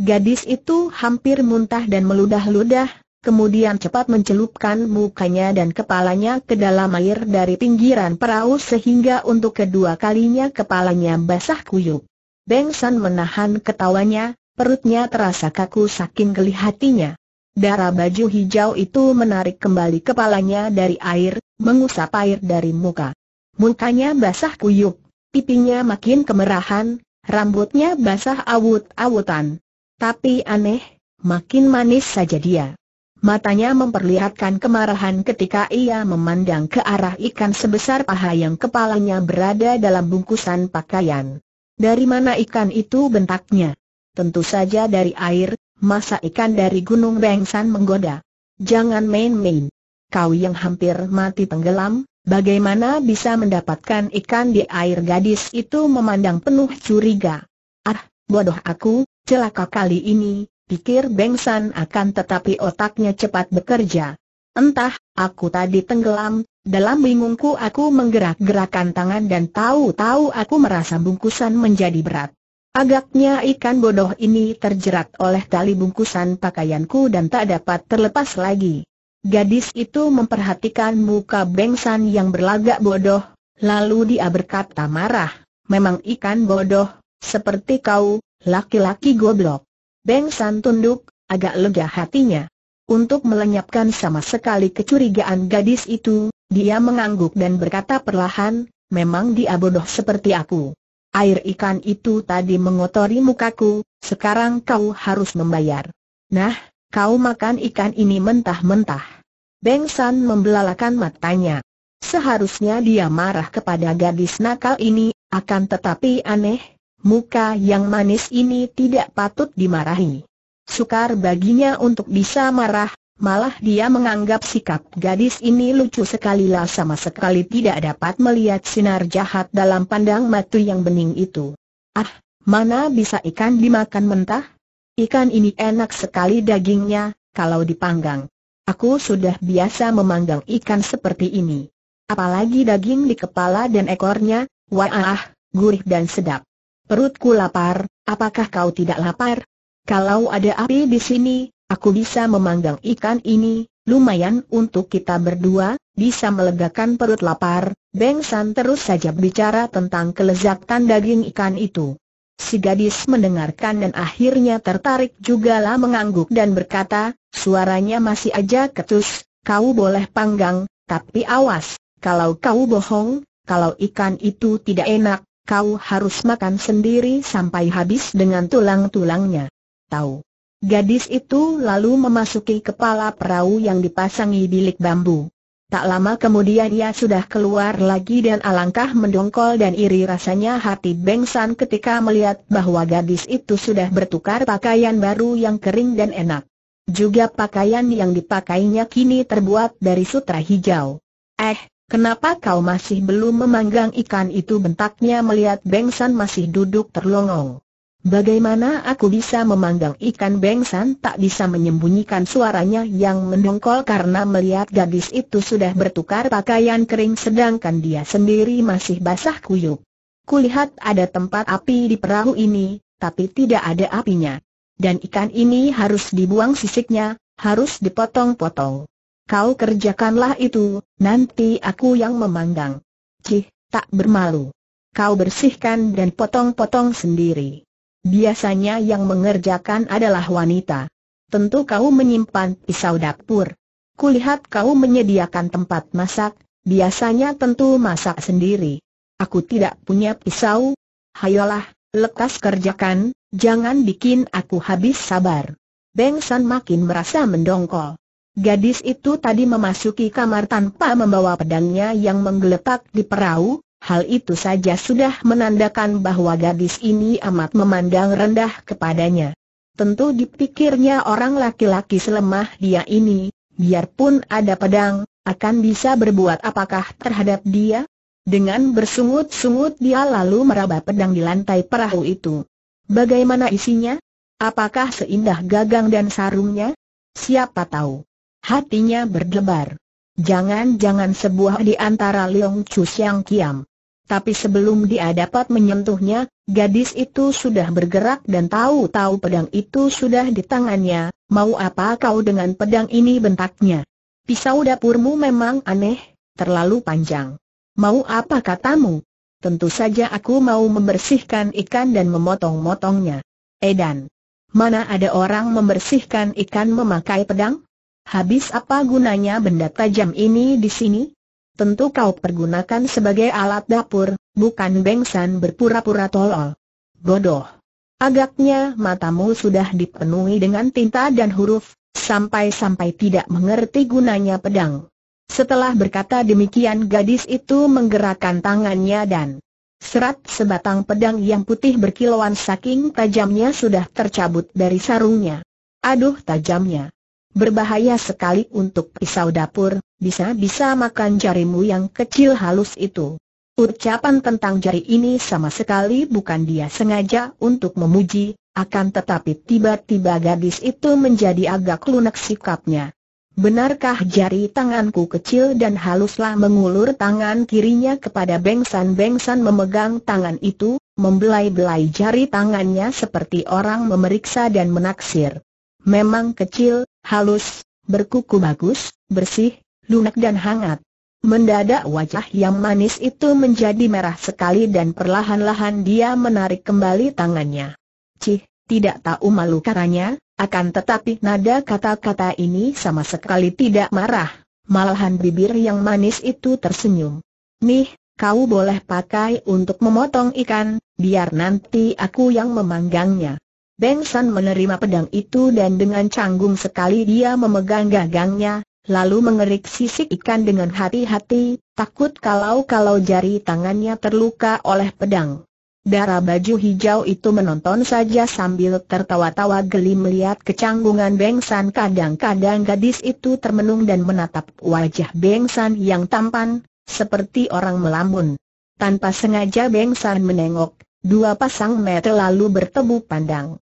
Gadis itu hampir muntah dan meludah-ludah, kemudian cepat mencelupkan mukanya dan kepalanya ke dalam air dari pinggiran perahu sehingga untuk kedua kalinya kepalanya basah kuyup. Beng San menahan ketawanya, perutnya terasa kaku saking geli hatinya. Darah baju hijau itu menarik kembali kepalanya dari air, mengusap air dari muka. Mukanya basah kuyup, pipinya makin kemerahan, rambutnya basah awut-awutan. Tapi aneh, makin manis saja dia. Matanya memperlihatkan kemarahan ketika ia memandang ke arah ikan sebesar paha yang kepalanya berada dalam bungkusan pakaian. Dari mana ikan itu bentaknya? Tentu saja dari air, masa ikan dari Gunung Bengsan menggoda. Jangan main-main. Kau yang hampir mati tenggelam, Bagaimana bisa mendapatkan ikan di air gadis itu memandang penuh curiga. Ah, bodoh aku, celaka kali ini, pikir Bengsan akan tetapi otaknya cepat bekerja. Entah, aku tadi tenggelam, dalam bingungku aku menggerak-gerakan tangan dan tahu-tahu aku merasa bungkusan menjadi berat. Agaknya ikan bodoh ini terjerat oleh tali bungkusan pakaianku dan tak dapat terlepas lagi. Gadis itu memperhatikan muka Bengsan yang berlagak bodoh, lalu dia berkata marah, memang ikan bodoh, seperti kau, laki-laki goblok. Bengsan tunduk, agak lega hatinya. Untuk melenyapkan sama sekali kecurigaan gadis itu, dia mengangguk dan berkata perlahan, memang dia bodoh seperti aku. Air ikan itu tadi mengotori mukaku, sekarang kau harus membayar. Nah, kau makan ikan ini mentah-mentah. Beng San membelalakan matanya. Seharusnya dia marah kepada gadis nakal ini, akan tetapi aneh, muka yang manis ini tidak patut dimarahi. Sukar baginya untuk bisa marah, malah dia menganggap sikap gadis ini lucu sekali lah sama sekali tidak dapat melihat sinar jahat dalam pandang matu yang bening itu. Ah, mana bisa ikan dimakan mentah? Ikan ini enak sekali dagingnya, kalau dipanggang. Aku sudah biasa memanggang ikan seperti ini. Apalagi daging di kepala dan ekornya, wah, gurih dan sedap. Perutku lapar, apakah kau tidak lapar? Kalau ada api di sini, aku bisa memanggang ikan ini, lumayan untuk kita berdua, bisa melegakan perut lapar. Beng San terus saja bicara tentang kelezatan daging ikan itu. Si gadis mendengarkan dan akhirnya tertarik juga lah mengangguk dan berkata, suaranya masih aja ketus, kau boleh panggang, tapi awas, kalau kau bohong, kalau ikan itu tidak enak, kau harus makan sendiri sampai habis dengan tulang-tulangnya. Tahu. Gadis itu lalu memasuki kepala perahu yang dipasangi bilik bambu. Tak lama kemudian ia sudah keluar lagi dan alangkah mendongkol dan iri rasanya hati San ketika melihat bahwa gadis itu sudah bertukar pakaian baru yang kering dan enak. Juga pakaian yang dipakainya kini terbuat dari sutra hijau. Eh, kenapa kau masih belum memanggang ikan itu bentaknya melihat San masih duduk terlongong. Bagaimana aku bisa memanggang ikan bengsan tak bisa menyembunyikan suaranya yang mendongkol karena melihat gadis itu sudah bertukar pakaian kering sedangkan dia sendiri masih basah kuyup. Kulihat ada tempat api di perahu ini, tapi tidak ada apinya. Dan ikan ini harus dibuang sisiknya, harus dipotong-potong. Kau kerjakanlah itu, nanti aku yang memanggang. Cih, tak bermalu. Kau bersihkan dan potong-potong sendiri. Biasanya yang mengerjakan adalah wanita. Tentu kau menyimpan pisau dapur. Kulihat kau menyediakan tempat masak, biasanya tentu masak sendiri. Aku tidak punya pisau. Hayolah, lekas kerjakan, jangan bikin aku habis sabar. Beng San makin merasa mendongkol. Gadis itu tadi memasuki kamar tanpa membawa pedangnya yang menggeletak di perahu, Hal itu saja sudah menandakan bahwa gadis ini amat memandang rendah kepadanya. Tentu dipikirnya orang laki-laki selemah dia ini, biarpun ada pedang, akan bisa berbuat apakah terhadap dia? Dengan bersungut-sungut dia lalu meraba pedang di lantai perahu itu. Bagaimana isinya? Apakah seindah gagang dan sarungnya? Siapa tahu. Hatinya berdebar. Jangan-jangan sebuah di antara Leong Chu Siang Kiam. Tapi sebelum dia dapat menyentuhnya, gadis itu sudah bergerak dan tahu-tahu pedang itu sudah di tangannya, mau apa kau dengan pedang ini bentaknya? Pisau dapurmu memang aneh, terlalu panjang. Mau apa katamu? Tentu saja aku mau membersihkan ikan dan memotong-motongnya. Edan. Mana ada orang membersihkan ikan memakai pedang? Habis apa gunanya benda tajam ini di sini? Tentu kau pergunakan sebagai alat dapur, bukan bengsan berpura-pura tolol. Bodoh. Agaknya matamu sudah dipenuhi dengan tinta dan huruf, sampai-sampai tidak mengerti gunanya pedang. Setelah berkata demikian gadis itu menggerakkan tangannya dan serat sebatang pedang yang putih berkilauan saking tajamnya sudah tercabut dari sarungnya. Aduh tajamnya berbahaya sekali untuk pisau dapur, bisa-bisa makan jarimu yang kecil halus itu. Ucapan tentang jari ini sama sekali bukan dia sengaja untuk memuji, akan tetapi tiba-tiba gadis itu menjadi agak lunak sikapnya. Benarkah jari tanganku kecil dan haluslah mengulur tangan kirinya kepada bengsan-bengsan memegang tangan itu, membelai-belai jari tangannya seperti orang memeriksa dan menaksir. Memang kecil, halus, berkuku bagus, bersih, lunak dan hangat. Mendadak wajah yang manis itu menjadi merah sekali dan perlahan-lahan dia menarik kembali tangannya. Cih, tidak tahu malu karanya, akan tetapi nada kata-kata ini sama sekali tidak marah, malahan bibir yang manis itu tersenyum. Nih, kau boleh pakai untuk memotong ikan, biar nanti aku yang memanggangnya. Beng San menerima pedang itu dan dengan canggung sekali dia memegang gagangnya, lalu mengerik sisik ikan dengan hati-hati, takut kalau-kalau jari tangannya terluka oleh pedang. Darah baju hijau itu menonton saja sambil tertawa-tawa geli melihat kecanggungan Beng San kadang-kadang gadis itu termenung dan menatap wajah Beng San yang tampan, seperti orang melamun. Tanpa sengaja Beng San menengok, dua pasang mata lalu bertemu pandang.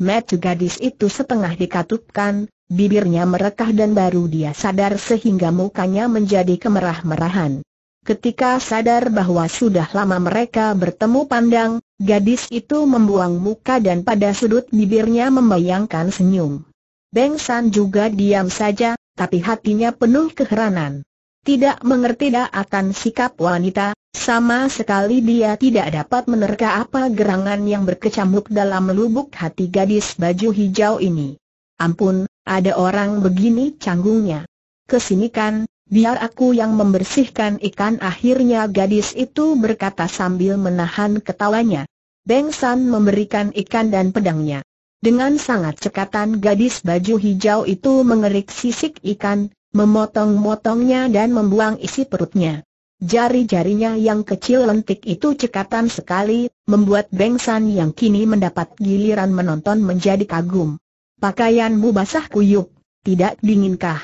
Metu gadis itu setengah dikatupkan, bibirnya merekah dan baru dia sadar sehingga mukanya menjadi kemerah-merahan. Ketika sadar bahwa sudah lama mereka bertemu pandang, gadis itu membuang muka dan pada sudut bibirnya membayangkan senyum. Beng San juga diam saja, tapi hatinya penuh keheranan. Tidak mengerti akan sikap wanita, sama sekali dia tidak dapat menerka apa gerangan yang berkecamuk dalam lubuk hati gadis baju hijau ini. Ampun, ada orang begini canggungnya. Kesini kan, biar aku yang membersihkan ikan akhirnya gadis itu berkata sambil menahan ketawanya. Beng San memberikan ikan dan pedangnya. Dengan sangat cekatan gadis baju hijau itu mengerik sisik ikan, memotong-motongnya dan membuang isi perutnya. Jari-jarinya yang kecil lentik itu cekatan sekali, membuat Beng San yang kini mendapat giliran menonton menjadi kagum. Pakaianmu basah kuyup, tidak dinginkah?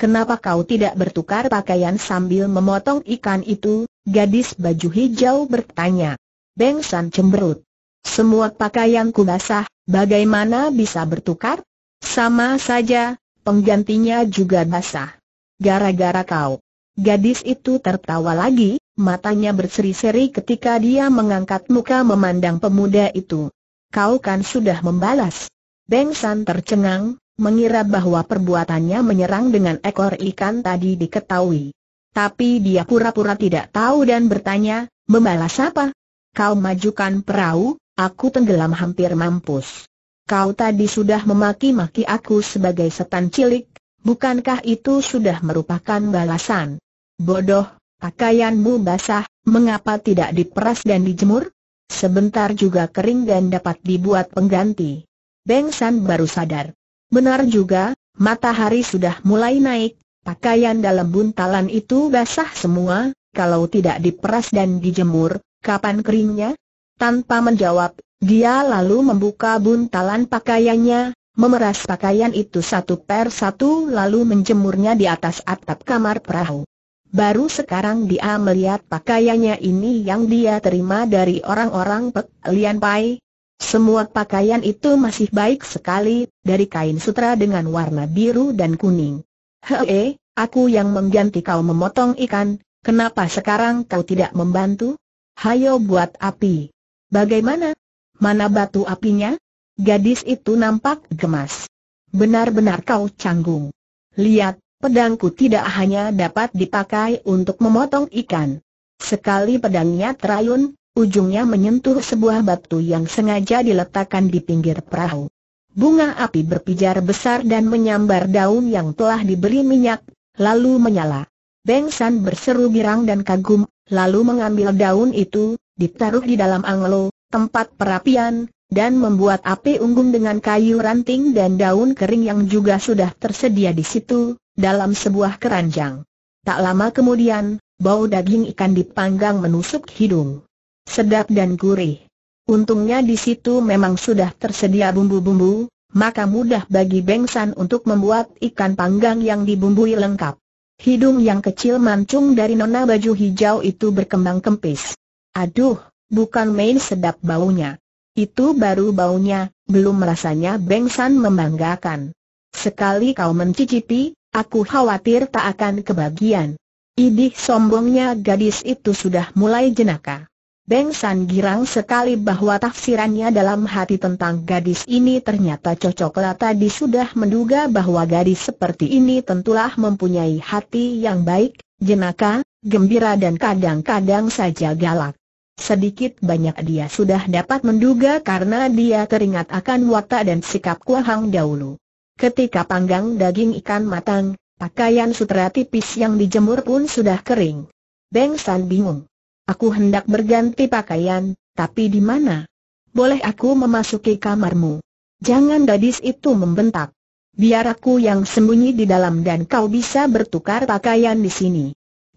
Kenapa kau tidak bertukar pakaian sambil memotong ikan itu? Gadis baju hijau bertanya. Beng San cemberut. Semua pakaianku basah, bagaimana bisa bertukar? Sama saja, penggantinya juga basah. Gara-gara kau. Gadis itu tertawa lagi, matanya berseri-seri ketika dia mengangkat muka memandang pemuda itu. Kau kan sudah membalas. Beng San tercengang, mengira bahwa perbuatannya menyerang dengan ekor ikan tadi diketahui. Tapi dia pura-pura tidak tahu dan bertanya, membalas apa? Kau majukan perahu, aku tenggelam hampir mampus. Kau tadi sudah memaki-maki aku sebagai setan cilik, Bukankah itu sudah merupakan balasan? Bodoh, pakaianmu basah, mengapa tidak diperas dan dijemur? Sebentar juga kering dan dapat dibuat pengganti. Beng San baru sadar. Benar juga, matahari sudah mulai naik, pakaian dalam buntalan itu basah semua, kalau tidak diperas dan dijemur, kapan keringnya? Tanpa menjawab, dia lalu membuka buntalan pakaiannya, memeras pakaian itu satu per satu lalu menjemurnya di atas atap kamar perahu. Baru sekarang dia melihat pakaiannya ini yang dia terima dari orang-orang Pek Lian Pai. Semua pakaian itu masih baik sekali, dari kain sutra dengan warna biru dan kuning. Hei, aku yang mengganti kau memotong ikan, kenapa sekarang kau tidak membantu? Hayo buat api. Bagaimana? Mana batu apinya? Gadis itu nampak gemas. Benar-benar kau canggung. Lihat, pedangku tidak hanya dapat dipakai untuk memotong ikan. Sekali pedangnya terayun, ujungnya menyentuh sebuah batu yang sengaja diletakkan di pinggir perahu. Bunga api berpijar besar dan menyambar daun yang telah diberi minyak, lalu menyala. Beng San berseru girang dan kagum, lalu mengambil daun itu, ditaruh di dalam anglo, tempat perapian, dan membuat api unggun dengan kayu ranting dan daun kering yang juga sudah tersedia di situ, dalam sebuah keranjang. Tak lama kemudian, bau daging ikan dipanggang menusuk hidung. Sedap dan gurih. Untungnya di situ memang sudah tersedia bumbu-bumbu, maka mudah bagi Bengsan untuk membuat ikan panggang yang dibumbui lengkap. Hidung yang kecil mancung dari nona baju hijau itu berkembang kempis. Aduh, bukan main sedap baunya. Itu baru baunya, belum rasanya San membanggakan. Sekali kau mencicipi, aku khawatir tak akan kebagian. Idih sombongnya gadis itu sudah mulai jenaka. Beng San girang sekali bahwa tafsirannya dalam hati tentang gadis ini ternyata cocoklah tadi sudah menduga bahwa gadis seperti ini tentulah mempunyai hati yang baik, jenaka, gembira dan kadang-kadang saja galak. Sedikit banyak dia sudah dapat menduga karena dia teringat akan watak dan sikap Kuahang dahulu. Ketika panggang daging ikan matang, pakaian sutra tipis yang dijemur pun sudah kering. Beng San bingung. Aku hendak berganti pakaian, tapi di mana? Boleh aku memasuki kamarmu? Jangan gadis itu membentak. Biar aku yang sembunyi di dalam dan kau bisa bertukar pakaian di sini.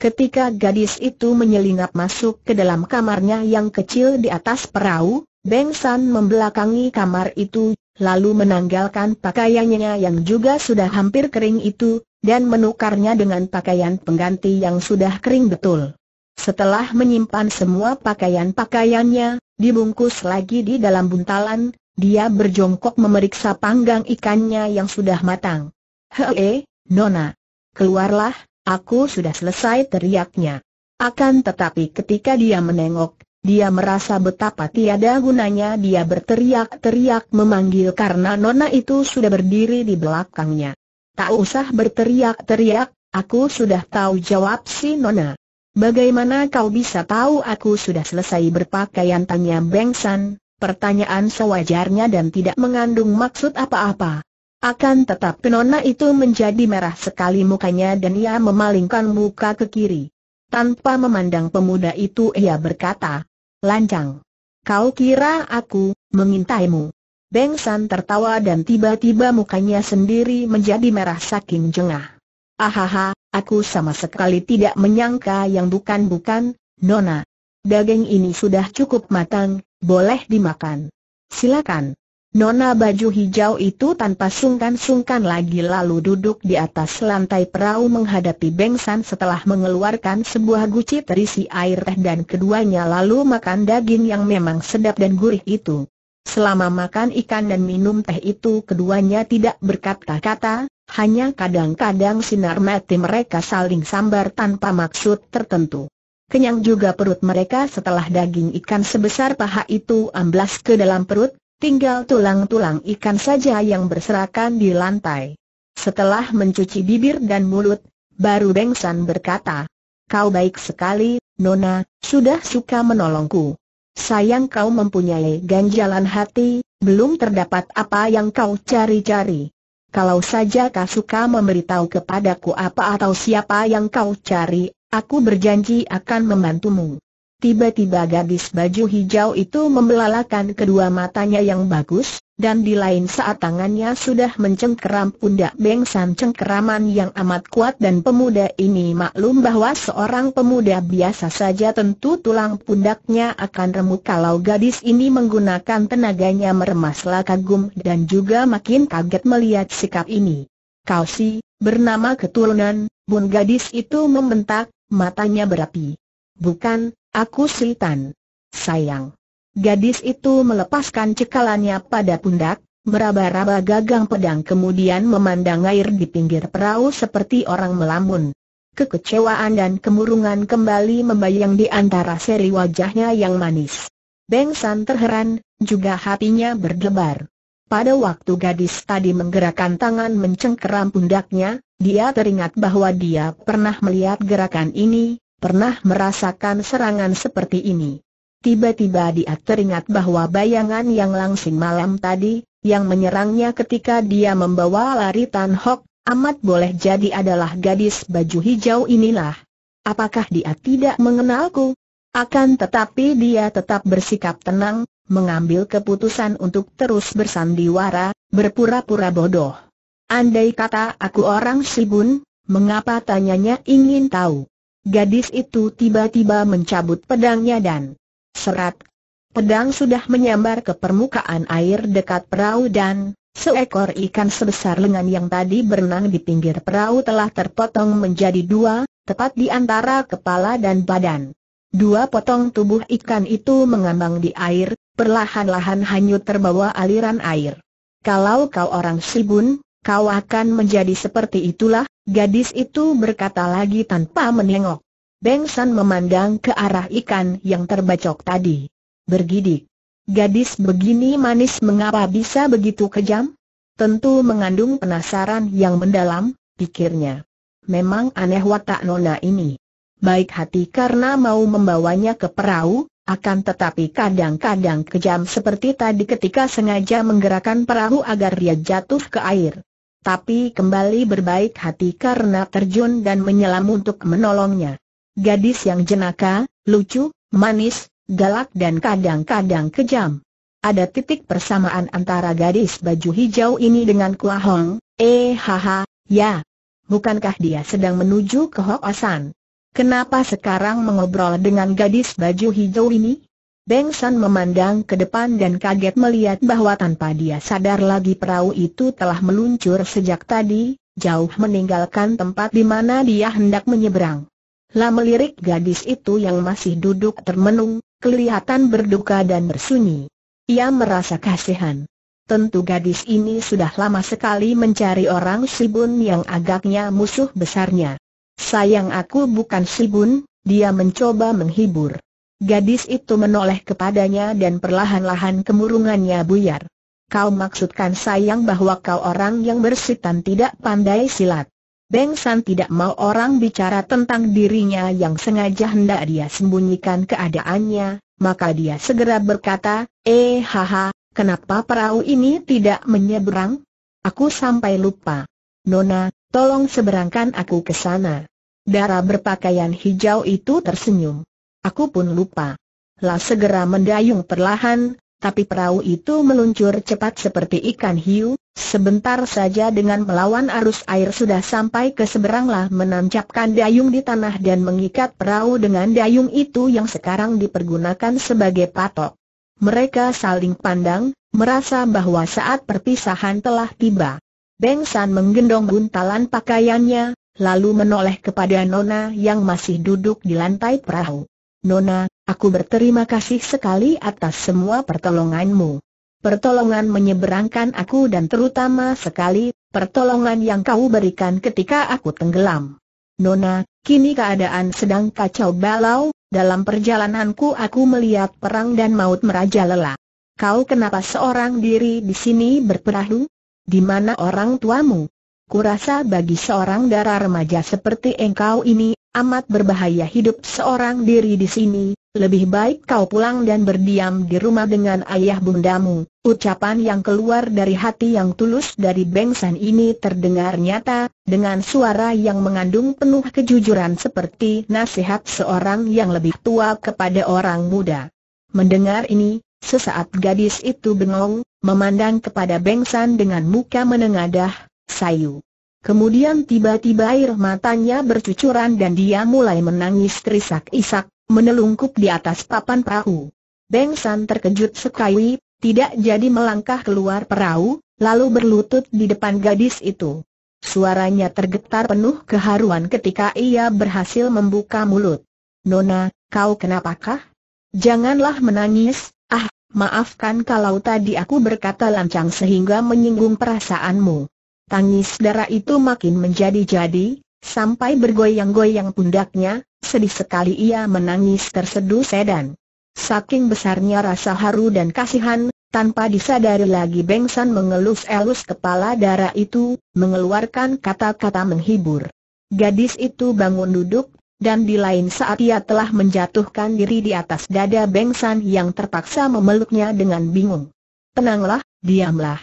Ketika gadis itu menyelinap masuk ke dalam kamarnya yang kecil di atas perahu, Beng San membelakangi kamar itu, lalu menanggalkan pakaiannya yang juga sudah hampir kering itu, dan menukarnya dengan pakaian pengganti yang sudah kering betul. Setelah menyimpan semua pakaian-pakaiannya, dibungkus lagi di dalam buntalan, dia berjongkok memeriksa panggang ikannya yang sudah matang. Hei, Nona, keluarlah, Aku sudah selesai teriaknya. Akan tetapi ketika dia menengok, dia merasa betapa tiada gunanya dia berteriak-teriak memanggil karena nona itu sudah berdiri di belakangnya. Tak usah berteriak-teriak, aku sudah tahu jawab si nona. Bagaimana kau bisa tahu aku sudah selesai berpakaian tanya Beng pertanyaan sewajarnya dan tidak mengandung maksud apa-apa. Akan tetap, nona itu menjadi merah sekali mukanya dan ia memalingkan muka ke kiri. Tanpa memandang pemuda itu ia berkata, Lancang. Kau kira aku, mengintaimu. Beng San tertawa dan tiba-tiba mukanya sendiri menjadi merah saking jengah. Ahaha, aku sama sekali tidak menyangka yang bukan-bukan, Nona. Daging ini sudah cukup matang, boleh dimakan. Silakan. Nona baju hijau itu tanpa sungkan-sungkan lagi lalu duduk di atas lantai perahu menghadapi Bengsan setelah mengeluarkan sebuah guci terisi air teh dan keduanya lalu makan daging yang memang sedap dan gurih itu. Selama makan ikan dan minum teh itu keduanya tidak berkata-kata, hanya kadang-kadang sinar mati mereka saling sambar tanpa maksud tertentu. Kenyang juga perut mereka setelah daging ikan sebesar paha itu amblas ke dalam perut, tinggal tulang-tulang ikan saja yang berserakan di lantai. Setelah mencuci bibir dan mulut, baru Beng San berkata, Kau baik sekali, Nona, sudah suka menolongku. Sayang kau mempunyai ganjalan hati, belum terdapat apa yang kau cari-cari. Kalau saja kau suka memberitahu kepadaku apa atau siapa yang kau cari, aku berjanji akan membantumu. Tiba-tiba gadis baju hijau itu membelalakan kedua matanya yang bagus, dan di lain saat tangannya sudah mencengkeram pundak bengsan cengkeraman yang amat kuat dan pemuda ini maklum bahwa seorang pemuda biasa saja tentu tulang pundaknya akan remuk kalau gadis ini menggunakan tenaganya meremaslah kagum dan juga makin kaget melihat sikap ini. Kau si, bernama keturunan, bun gadis itu membentak, matanya berapi. Bukan, Aku Sultan. Sayang. Gadis itu melepaskan cekalannya pada pundak, meraba-raba gagang pedang kemudian memandang air di pinggir perahu seperti orang melamun. Kekecewaan dan kemurungan kembali membayang di antara seri wajahnya yang manis. Beng San terheran, juga hatinya berdebar. Pada waktu gadis tadi menggerakkan tangan mencengkeram pundaknya, dia teringat bahwa dia pernah melihat gerakan ini, pernah merasakan serangan seperti ini. Tiba-tiba dia teringat bahwa bayangan yang langsing malam tadi, yang menyerangnya ketika dia membawa lari Tan Hok, amat boleh jadi adalah gadis baju hijau inilah. Apakah dia tidak mengenalku? Akan tetapi dia tetap bersikap tenang, mengambil keputusan untuk terus bersandiwara, berpura-pura bodoh. Andai kata aku orang Sibun, mengapa tanyanya ingin tahu? Gadis itu tiba-tiba mencabut pedangnya dan serat. Pedang sudah menyambar ke permukaan air dekat perahu dan seekor ikan sebesar lengan yang tadi berenang di pinggir perahu telah terpotong menjadi dua, tepat di antara kepala dan badan. Dua potong tubuh ikan itu mengambang di air, perlahan-lahan hanyut terbawa aliran air. Kalau kau orang Sibun, kau akan menjadi seperti itulah, gadis itu berkata lagi tanpa menengok. Beng San memandang ke arah ikan yang terbacok tadi. Bergidik. Gadis begini manis mengapa bisa begitu kejam? Tentu mengandung penasaran yang mendalam, pikirnya. Memang aneh watak nona ini. Baik hati karena mau membawanya ke perahu, akan tetapi kadang-kadang kejam seperti tadi ketika sengaja menggerakkan perahu agar dia jatuh ke air tapi kembali berbaik hati karena terjun dan menyelam untuk menolongnya. Gadis yang jenaka, lucu, manis, galak dan kadang-kadang kejam. Ada titik persamaan antara gadis baju hijau ini dengan Kua Hong. eh haha, ya. Bukankah dia sedang menuju ke San? Kenapa sekarang mengobrol dengan gadis baju hijau ini? Beng San memandang ke depan dan kaget melihat bahwa tanpa dia sadar lagi perahu itu telah meluncur sejak tadi, jauh meninggalkan tempat di mana dia hendak menyeberang. Lah melirik gadis itu yang masih duduk termenung, kelihatan berduka dan bersunyi. Ia merasa kasihan. Tentu gadis ini sudah lama sekali mencari orang Sibun yang agaknya musuh besarnya. Sayang aku bukan Sibun, dia mencoba menghibur. Gadis itu menoleh kepadanya dan perlahan-lahan kemurungannya buyar. Kau maksudkan sayang bahwa kau orang yang bersitan tidak pandai silat. Beng San tidak mau orang bicara tentang dirinya yang sengaja hendak dia sembunyikan keadaannya, maka dia segera berkata, eh haha, kenapa perahu ini tidak menyeberang? Aku sampai lupa. Nona, tolong seberangkan aku ke sana. Dara berpakaian hijau itu tersenyum. Aku pun lupa. Lah segera mendayung perlahan, tapi perahu itu meluncur cepat seperti ikan hiu, sebentar saja dengan melawan arus air sudah sampai ke seberang lah menancapkan dayung di tanah dan mengikat perahu dengan dayung itu yang sekarang dipergunakan sebagai patok. Mereka saling pandang, merasa bahwa saat perpisahan telah tiba. Beng San menggendong buntalan pakaiannya, lalu menoleh kepada Nona yang masih duduk di lantai perahu. Nona, aku berterima kasih sekali atas semua pertolonganmu. Pertolongan menyeberangkan aku dan terutama sekali, pertolongan yang kau berikan ketika aku tenggelam. Nona, kini keadaan sedang kacau balau, dalam perjalananku aku melihat perang dan maut merajalela. Kau kenapa seorang diri di sini berperahu? Di mana orang tuamu? Kurasa bagi seorang darah remaja seperti engkau ini amat berbahaya hidup seorang diri di sini, lebih baik kau pulang dan berdiam di rumah dengan ayah bundamu. Ucapan yang keluar dari hati yang tulus dari Bengsan ini terdengar nyata, dengan suara yang mengandung penuh kejujuran seperti nasihat seorang yang lebih tua kepada orang muda. Mendengar ini, sesaat gadis itu bengong, memandang kepada Bengsan dengan muka menengadah, sayu. Kemudian tiba-tiba air matanya bercucuran dan dia mulai menangis terisak-isak, menelungkup di atas papan perahu. Beng San terkejut sekali, tidak jadi melangkah keluar perahu, lalu berlutut di depan gadis itu. Suaranya tergetar penuh keharuan ketika ia berhasil membuka mulut. Nona, kau kenapakah? Janganlah menangis, ah, maafkan kalau tadi aku berkata lancang sehingga menyinggung perasaanmu. Tangis darah itu makin menjadi-jadi, sampai bergoyang-goyang pundaknya, sedih sekali ia menangis terseduh sedan. Saking besarnya rasa haru dan kasihan, tanpa disadari lagi Beng mengelus-elus kepala darah itu, mengeluarkan kata-kata menghibur. Gadis itu bangun duduk, dan di lain saat ia telah menjatuhkan diri di atas dada Beng yang terpaksa memeluknya dengan bingung. Tenanglah, diamlah.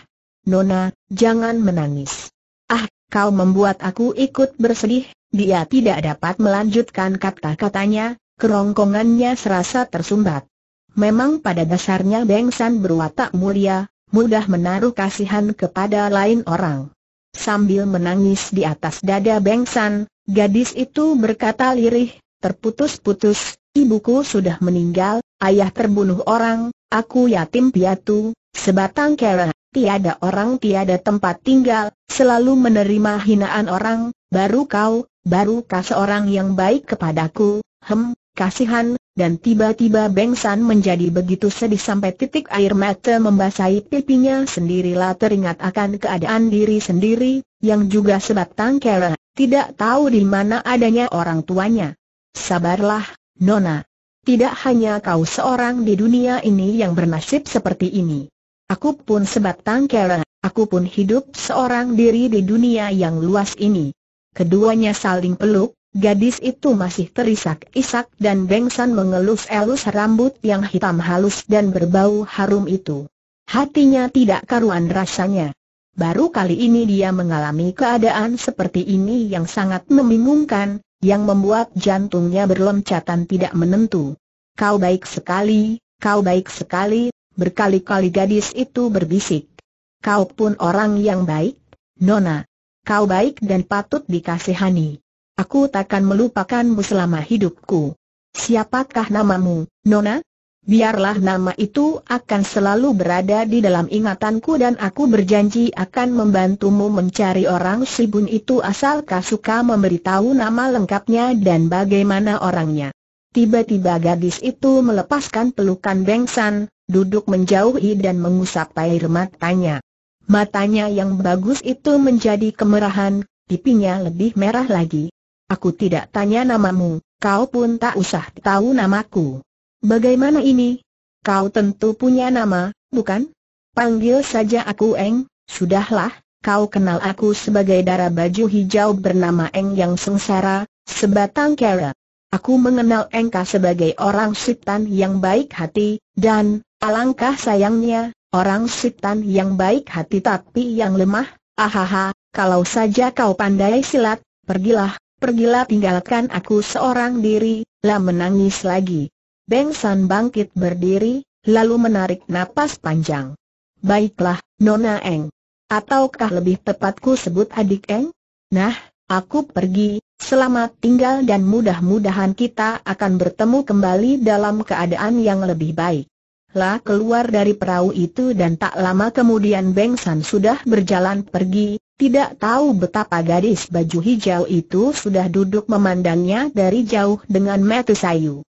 Nona, jangan menangis. Ah, kau membuat aku ikut bersedih, dia tidak dapat melanjutkan kata-katanya, kerongkongannya serasa tersumbat. Memang pada dasarnya Beng San berwatak mulia, mudah menaruh kasihan kepada lain orang. Sambil menangis di atas dada Beng San, gadis itu berkata lirih, terputus-putus, ibuku sudah meninggal, ayah terbunuh orang, aku yatim piatu, sebatang kera tiada orang tiada tempat tinggal, selalu menerima hinaan orang, baru kau, baru kau seorang yang baik kepadaku, hem, kasihan, dan tiba-tiba Beng San menjadi begitu sedih sampai titik air mata membasahi pipinya sendirilah teringat akan keadaan diri sendiri, yang juga sebatang kera, tidak tahu di mana adanya orang tuanya. Sabarlah, Nona. Tidak hanya kau seorang di dunia ini yang bernasib seperti ini. Aku pun sebatang kera, aku pun hidup seorang diri di dunia yang luas ini. Keduanya saling peluk, gadis itu masih terisak-isak dan Bengsan mengelus-elus rambut yang hitam halus dan berbau harum itu. Hatinya tidak karuan rasanya. Baru kali ini dia mengalami keadaan seperti ini yang sangat membingungkan, yang membuat jantungnya berloncatan tidak menentu. Kau baik sekali, kau baik sekali, Berkali-kali gadis itu berbisik. Kau pun orang yang baik, Nona. Kau baik dan patut dikasihani. Aku takkan melupakanmu selama hidupku. Siapakah namamu, Nona? Biarlah nama itu akan selalu berada di dalam ingatanku dan aku berjanji akan membantumu mencari orang Sibun itu asal kau suka memberitahu nama lengkapnya dan bagaimana orangnya. Tiba-tiba gadis itu melepaskan pelukan Bengsan, duduk menjauhi dan mengusap air matanya. Matanya yang bagus itu menjadi kemerahan, pipinya lebih merah lagi. Aku tidak tanya namamu, kau pun tak usah tahu namaku. Bagaimana ini? Kau tentu punya nama, bukan? Panggil saja aku Eng, sudahlah, kau kenal aku sebagai darah baju hijau bernama Eng yang sengsara, sebatang kera. Aku mengenal Engka sebagai orang sitan yang baik hati, dan, Alangkah sayangnya, orang sitan yang baik hati tapi yang lemah, ahaha, kalau saja kau pandai silat, pergilah, pergilah tinggalkan aku seorang diri, lah menangis lagi. Beng San bangkit berdiri, lalu menarik napas panjang. Baiklah, Nona Eng. Ataukah lebih tepatku sebut adik Eng? Nah, aku pergi, selamat tinggal dan mudah-mudahan kita akan bertemu kembali dalam keadaan yang lebih baik lah keluar dari perahu itu dan tak lama kemudian Beng San sudah berjalan pergi, tidak tahu betapa gadis baju hijau itu sudah duduk memandangnya dari jauh dengan metu sayu.